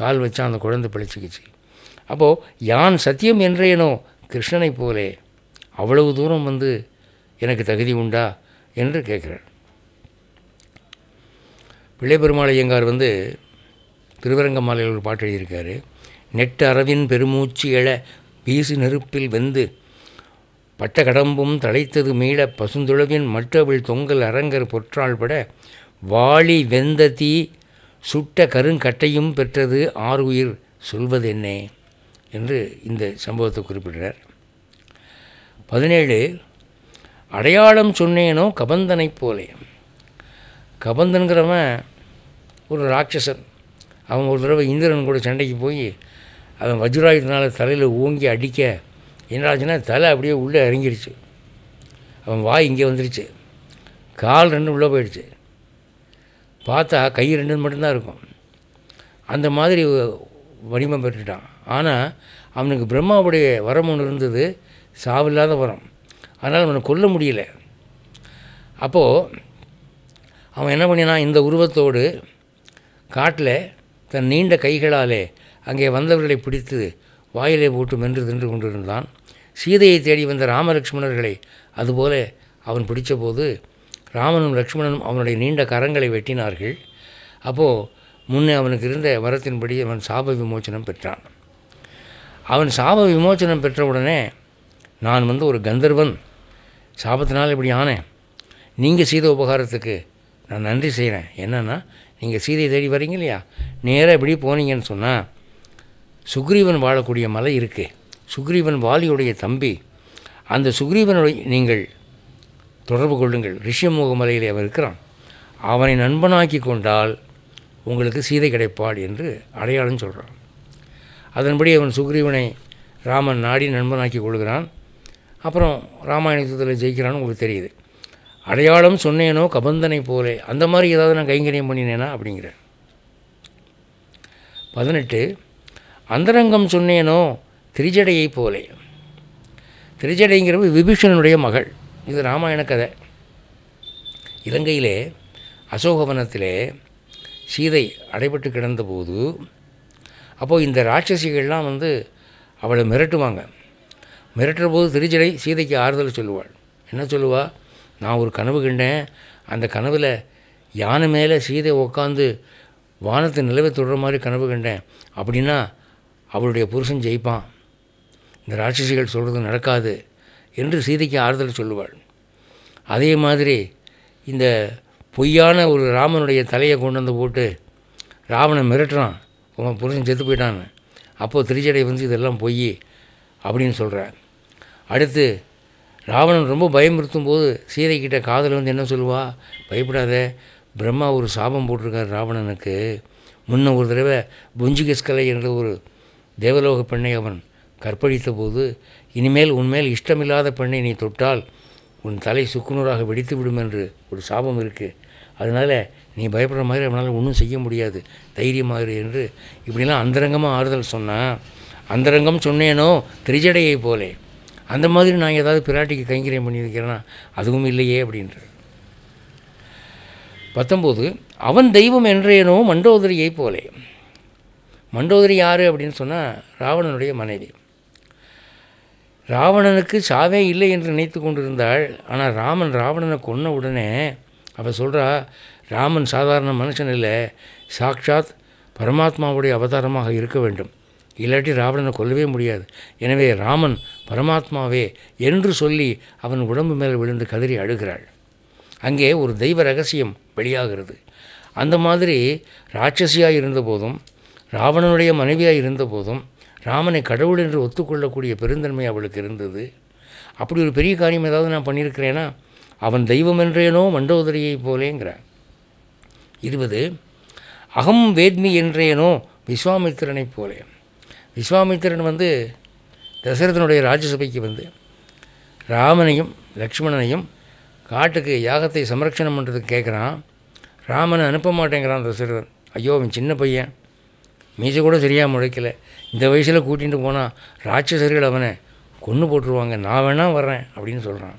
கால் வச்சான் அந்த குழந்தை பிழைச்சிக்கிச்சு அப்போது யான் சத்தியம் என்றேனோ கிருஷ்ணனைப் போலே அவ்வளவு தூரம் வந்து எனக்கு தகுதி உண்டா என்று கேட்குறேன் பிள்ளைபெருமாள் ஐயங்கார் வந்து திருவரங்க மாலையில் ஒரு பாட்டு எழுதியிருக்காரு நெட்டு அறவின் பெருமூச்சு எழ வீசு நெருப்பில் வெந்து பட்ட கடம்பும் தழைத்தது மீள பசுந்துளவின் மற்றவள் தொங்கல் அரங்கர் பொற்றால் பட வாளி வெந்த தீ சுட்ட கருங்கட்டையும் பெற்றது ஆறுயிர் சொல்வதென்னே என்று இந்த சம்பவத்தை குறிப்பிடுறார் பதினேழு அடையாளம் சொன்னேனோ கபந்தனைப் போலே கபந்தன்கிறவன் ஒரு ராட்சசன் அவன் ஒரு தடவை இந்திரன் கூட சண்டைக்கு போய் அவன் வஜ்ராயுதனால் தலையில் ஓங்கி அடிக்க என்னாச்சுன்னா தலை அப்படியே உள்ளே இறங்கிடுச்சு அவன் வாய் இங்கே வந்துடுச்சு கால் ரெண்டு உள்ளே போயிடுச்சு பார்த்தா கை ரெண்டு மட்டும்தான் இருக்கும் அந்த மாதிரி வடிவம் பெற்றுட்டான் ஆனால் அவனுக்கு பிரம்மாவுடைய வரம் ஒன்று இருந்தது சாவில்லாத வரம் அதனால் அவனை கொல்ல முடியல அப்போது அவன் என்ன பண்ணினான் இந்த உருவத்தோடு காட்டில் தன் நீண்ட கைகளாலே அங்கே வந்தவர்களை பிடித்து வாயிலே போட்டு மென்று தின்று கொண்டிருந்தான் சீதையை தேடி வந்த ராமலக்ஷ்மணர்களை அதுபோல அவன் பிடித்தபோது ராமனும் லக்ஷ்மணனும் அவனுடைய நீண்ட கரங்களை வெட்டினார்கள் அப்போது முன்னே அவனுக்கு இருந்த வரத்தின்படி அவன் சாப விமோச்சனம் பெற்றான் அவன் சாப விமோச்சனம் பெற்றவுடனே நான் வந்து ஒரு கந்தர்வன் சாபத்தினால் இப்படி ஆனேன் நீங்கள் சீத உபகாரத்துக்கு நான் நன்றி செய்கிறேன் என்னென்னா நீங்கள் சீதையை தேடி வரீங்க இல்லையா நேராக இப்படி போனீங்கன்னு சொன்னால் சுக்ரீவன் வாழக்கூடிய மலை இருக்குது சுக்ரீவன் வாலியுடைய தம்பி அந்த சுக்ரீவனுடைய நீங்கள் தொடர்பு கொள்ளுங்கள் ரிஷியமோக மலையில் அவன் இருக்கிறான் அவனை நண்பனாக்கி கொண்டால் உங்களுக்கு சீதை கிடைப்பாள் என்று அடையாளம் சொல்கிறான் அதன்படி அவன் சுக்ரீவனை ராமன் நாடி நண்பனாக்கி கொள்கிறான் அப்புறம் ராமாயணத்தில் ஜெயிக்கிறான்னு உங்களுக்கு தெரியுது அடையாளம் சொன்னேனோ கபந்தனை போலே அந்த மாதிரி ஏதாவது நான் கைங்கரியம் பண்ணினேனா அப்படிங்கிற பதினெட்டு அந்தரங்கம் சொன்னேனோ திரிஜடையை போலே திரிஜடைங்கிறது விபீஷணனுடைய மகள் இது ராமாயண கதை இலங்கையிலே அசோகவனத்திலே சீதை அடைபட்டு கிடந்தபோது அப்போது இந்த ராட்சசிகள்லாம் வந்து அவளை மிரட்டுவாங்க மிரட்டுற போது திரிஜடை சீதைக்கு ஆறுதல் சொல்லுவாள் என்ன சொல்லுவாள் நான் ஒரு கனவு கண்டேன் அந்த கனவில் யானை மேலே சீதை உக்காந்து வானத்தை நிலவை தொடுற மாதிரி கனவு கண்டேன் அப்படின்னா அவளுடைய புருஷன் ஜெயிப்பான் இந்த ராட்சசிகள் சொல்கிறது நடக்காது என்று சீதைக்கு ஆறுதல் சொல்லுவாள் அதே மாதிரி இந்த பொய்யான ஒரு ராமனுடைய தலையை கொண்டு வந்து போட்டு ராவனை மிரட்டுறான் உன் புருஷன் செத்து போயிட்டான்னு அப்போது திருச்சடை வந்து இதெல்லாம் பொய் அப்படின்னு சொல்கிறேன் அடுத்து ராவணன் ரொம்ப பயமுறுத்தும் போது சீதைக்கிட்ட காதல் வந்து என்ன சொல்லுவா பயப்படாத பிரம்மா ஒரு சாபம் போட்டிருக்கார் ராவணனுக்கு முன்ன ஒரு தடவை புஞ்சிகஸ்கலை என்ற ஒரு தேவலோக பெண்ணை அவன் கற்பழித்த போது இனிமேல் உன்மேல் இஷ்டமில்லாத பெண்ணை நீ தொட்டால் உன் தலை சுக்குநூறாக வெடித்து விடும் என்று ஒரு சாபம் இருக்குது அதனால் நீ பயப்படுற மாதிரி அவனால் ஒன்றும் செய்ய முடியாது தைரியமாக என்று இப்படிலாம் அந்தரங்கமாக ஆறுதல் சொன்னான் அந்தரங்கம் சொன்னேனோ திரிஜடையை போலே அந்த மாதிரி நான் ஏதாவது பிராட்டிக்கு கைங்கரியம் பண்ணியிருக்கிறேன்னா அதுவும் இல்லையே அப்படின்றார் பத்தொம்போது அவன் தெய்வம் என்றேனோ மண்டோதரியை போலே மண்டோதரி யார் அப்படின்னு சொன்னால் ராவணனுடைய மனைவி ராவணனுக்கு சாவே இல்லை என்று நினைத்து கொண்டிருந்தாள் ஆனால் ராமன் ராவணனை கொன்ன உடனே அவள் சொல்கிறா ராமன் சாதாரண மனுஷன் இல்லை சாக்ஷாத் பரமாத்மாவுடைய அவதாரமாக இருக்க வேண்டும் இல்லாட்டி ராவணனை கொல்லவே முடியாது எனவே ராமன் பரமாத்மாவே என்று சொல்லி அவன் உடம்பு மேலே விழுந்து கதறி அழுகிறாள் அங்கே ஒரு தெய்வ ரகசியம் வெளியாகிறது அந்த மாதிரி ராட்சசியாக இருந்தபோதும் ராவணனுடைய மனைவியாக இருந்தபோதும் ராமனை கடவுள் என்று ஒத்துக்கொள்ளக்கூடிய பெருந்தன்மை அவளுக்கு இருந்தது அப்படி ஒரு பெரிய காரியம் ஏதாவது நான் பண்ணியிருக்கிறேன்னா அவன் தெய்வம் என்றேனோ மண்டோதரியைப் போலேங்கிற இருபது அகம் வேத்மி என்றேனோ விஸ்வாமித்திரனைப் போலே விஸ்வாமித்திரன் வந்து தசரதனுடைய ராஜ்யசபைக்கு வந்து ராமனையும் லக்ஷ்மணனையும் காட்டுக்கு யாகத்தை சம்ரட்சணம் பண்ணுறதுக்கு கேட்குறான் ராமனை அனுப்ப மாட்டேங்கிறான் தசரதன் ஐயோ அவன் சின்ன பையன் மீசை கூட சரியாக முளைக்கலை இந்த வயசில் கூட்டிகிட்டு போனால் ராட்சசர்கள் அவனை கொன்று போட்டுருவாங்க நான் வேணால் வர்றேன் அப்படின்னு சொல்கிறான்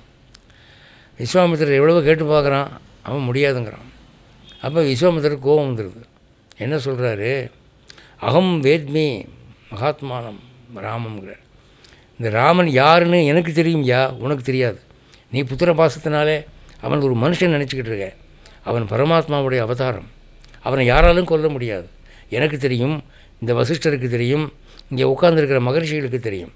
விஸ்வாமித்திரர் எவ்வளவோ கேட்டு பார்க்குறான் அவன் முடியாதுங்கிறான் அப்போ விஸ்வாமித்திரர் கோபம் வந்துடுது என்ன சொல்கிறாரு அகம் வேத்மி மகாத்மானம் ராமங்கிறார் இந்த ராமன் யாருன்னு எனக்கு தெரியும் யா உனக்கு தெரியாது நீ புத்திர பாசத்தினாலே அவன் ஒரு மனுஷன் நினச்சிக்கிட்டு இருக்க அவன் பரமாத்மாவுடைய அவதாரம் அவனை யாராலும் கொல்ல முடியாது எனக்கு தெரியும் இந்த வசிஷ்டருக்கு தெரியும் இங்கே உட்காந்துருக்கிற மகர்ஷிகளுக்கு தெரியும்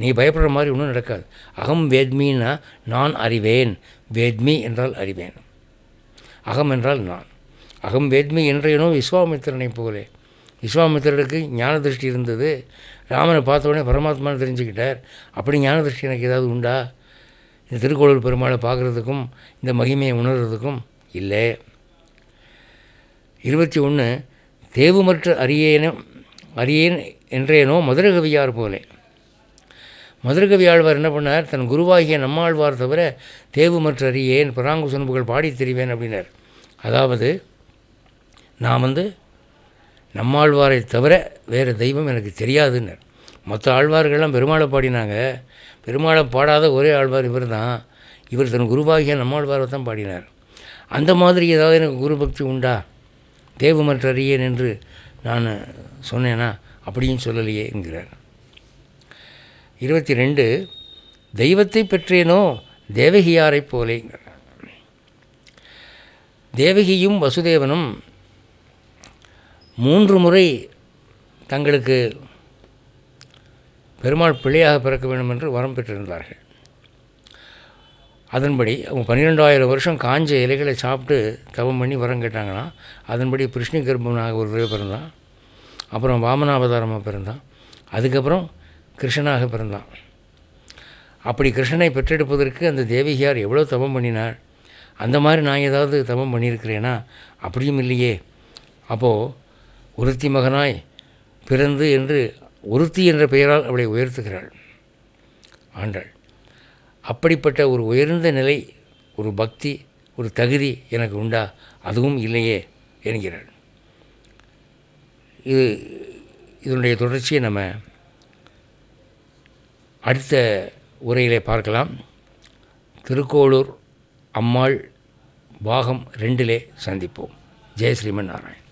நீ பயப்படுற மாதிரி ஒன்றும் நடக்காது அகம் வேத்மின்னா நான் அறிவேன் வேத்மி என்றால் அறிவேன் அகம் என்றால் நான் அகம் வேத்மி என்றேனோ விஸ்வாமித்திரனை போலே விஸ்வாமித்திரருக்கு ஞான திருஷ்டி இருந்தது ராமனை பார்த்த உடனே பரமாத்மான்னு தெரிஞ்சுக்கிட்டார் அப்படி ஞான திருஷ்டி எனக்கு ஏதாவது உண்டா இந்த திருக்கோளூர் பெருமாளை பார்க்குறதுக்கும் இந்த மகிமையை உணர்கிறதுக்கும் இல்லை இருபத்தி ஒன்று தேவுமற்ற அரியேனும் அரியேன் என்றேனோ மதுரகவியார் போலே மதுரகவியாழ்வார் என்ன பண்ணார் தன் குருவாகிய நம்மாழ்வார் தவிர தேவுமற்ற அரியேன் பராங்கு சொன்புகள் பாடி தெரிவேன் அப்படின்னார் அதாவது நான் வந்து நம்மாழ்வாரை தவிர வேறு தெய்வம் எனக்கு தெரியாதுன்னு மற்ற ஆழ்வார்கள்லாம் பெருமாளை பாடினாங்க பெருமாளை பாடாத ஒரே ஆழ்வார் இவர் தான் இவர் தன் குருவாகிய நம்மாழ்வாரை தான் பாடினார் அந்த மாதிரி ஏதாவது எனக்கு குரு பக்தி உண்டா தேவமற்றறியேன் என்று நான் சொன்னேனா அப்படியும் சொல்லலையே என்கிறார் இருபத்தி ரெண்டு தெய்வத்தை பெற்றேனோ தேவகியாரை போலேங்கிறார் தேவகியும் வசுதேவனும் மூன்று முறை தங்களுக்கு பெருமாள் பிள்ளையாக பிறக்க வேண்டும் என்று வரம் பெற்றிருந்தார்கள் அதன்படி அவங்க பன்னிரெண்டாயிரம் வருஷம் காஞ்ச இலைகளை சாப்பிட்டு தவம் பண்ணி வரம் கேட்டாங்கன்னா அதன்படி கிருஷ்ண கர்ப்பனாக ஒரு தடவை பிறந்தான் அப்புறம் வாமனாவதாரமாக பிறந்தான் அதுக்கப்புறம் கிருஷ்ணனாக பிறந்தான் அப்படி கிருஷ்ணனை பெற்றெடுப்பதற்கு அந்த தேவிகியார் எவ்வளோ தவம் பண்ணினார் அந்த மாதிரி நான் ஏதாவது தவம் பண்ணியிருக்கிறேனா அப்படியும் இல்லையே அப்போது ஒருத்தி மகனாய் பிறந்து என்று ஒருத்தி என்ற பெயரால் அவளை உயர்த்துகிறாள் ஆண்டாள் அப்படிப்பட்ட ஒரு உயர்ந்த நிலை ஒரு பக்தி ஒரு தகுதி எனக்கு உண்டா அதுவும் இல்லையே என்கிறாள் இது இதனுடைய தொடர்ச்சியை நம்ம அடுத்த உரையிலே பார்க்கலாம் திருக்கோளூர் அம்மாள் பாகம் ரெண்டிலே சந்திப்போம் ஜெயஸ்ரீமன் நாராயண்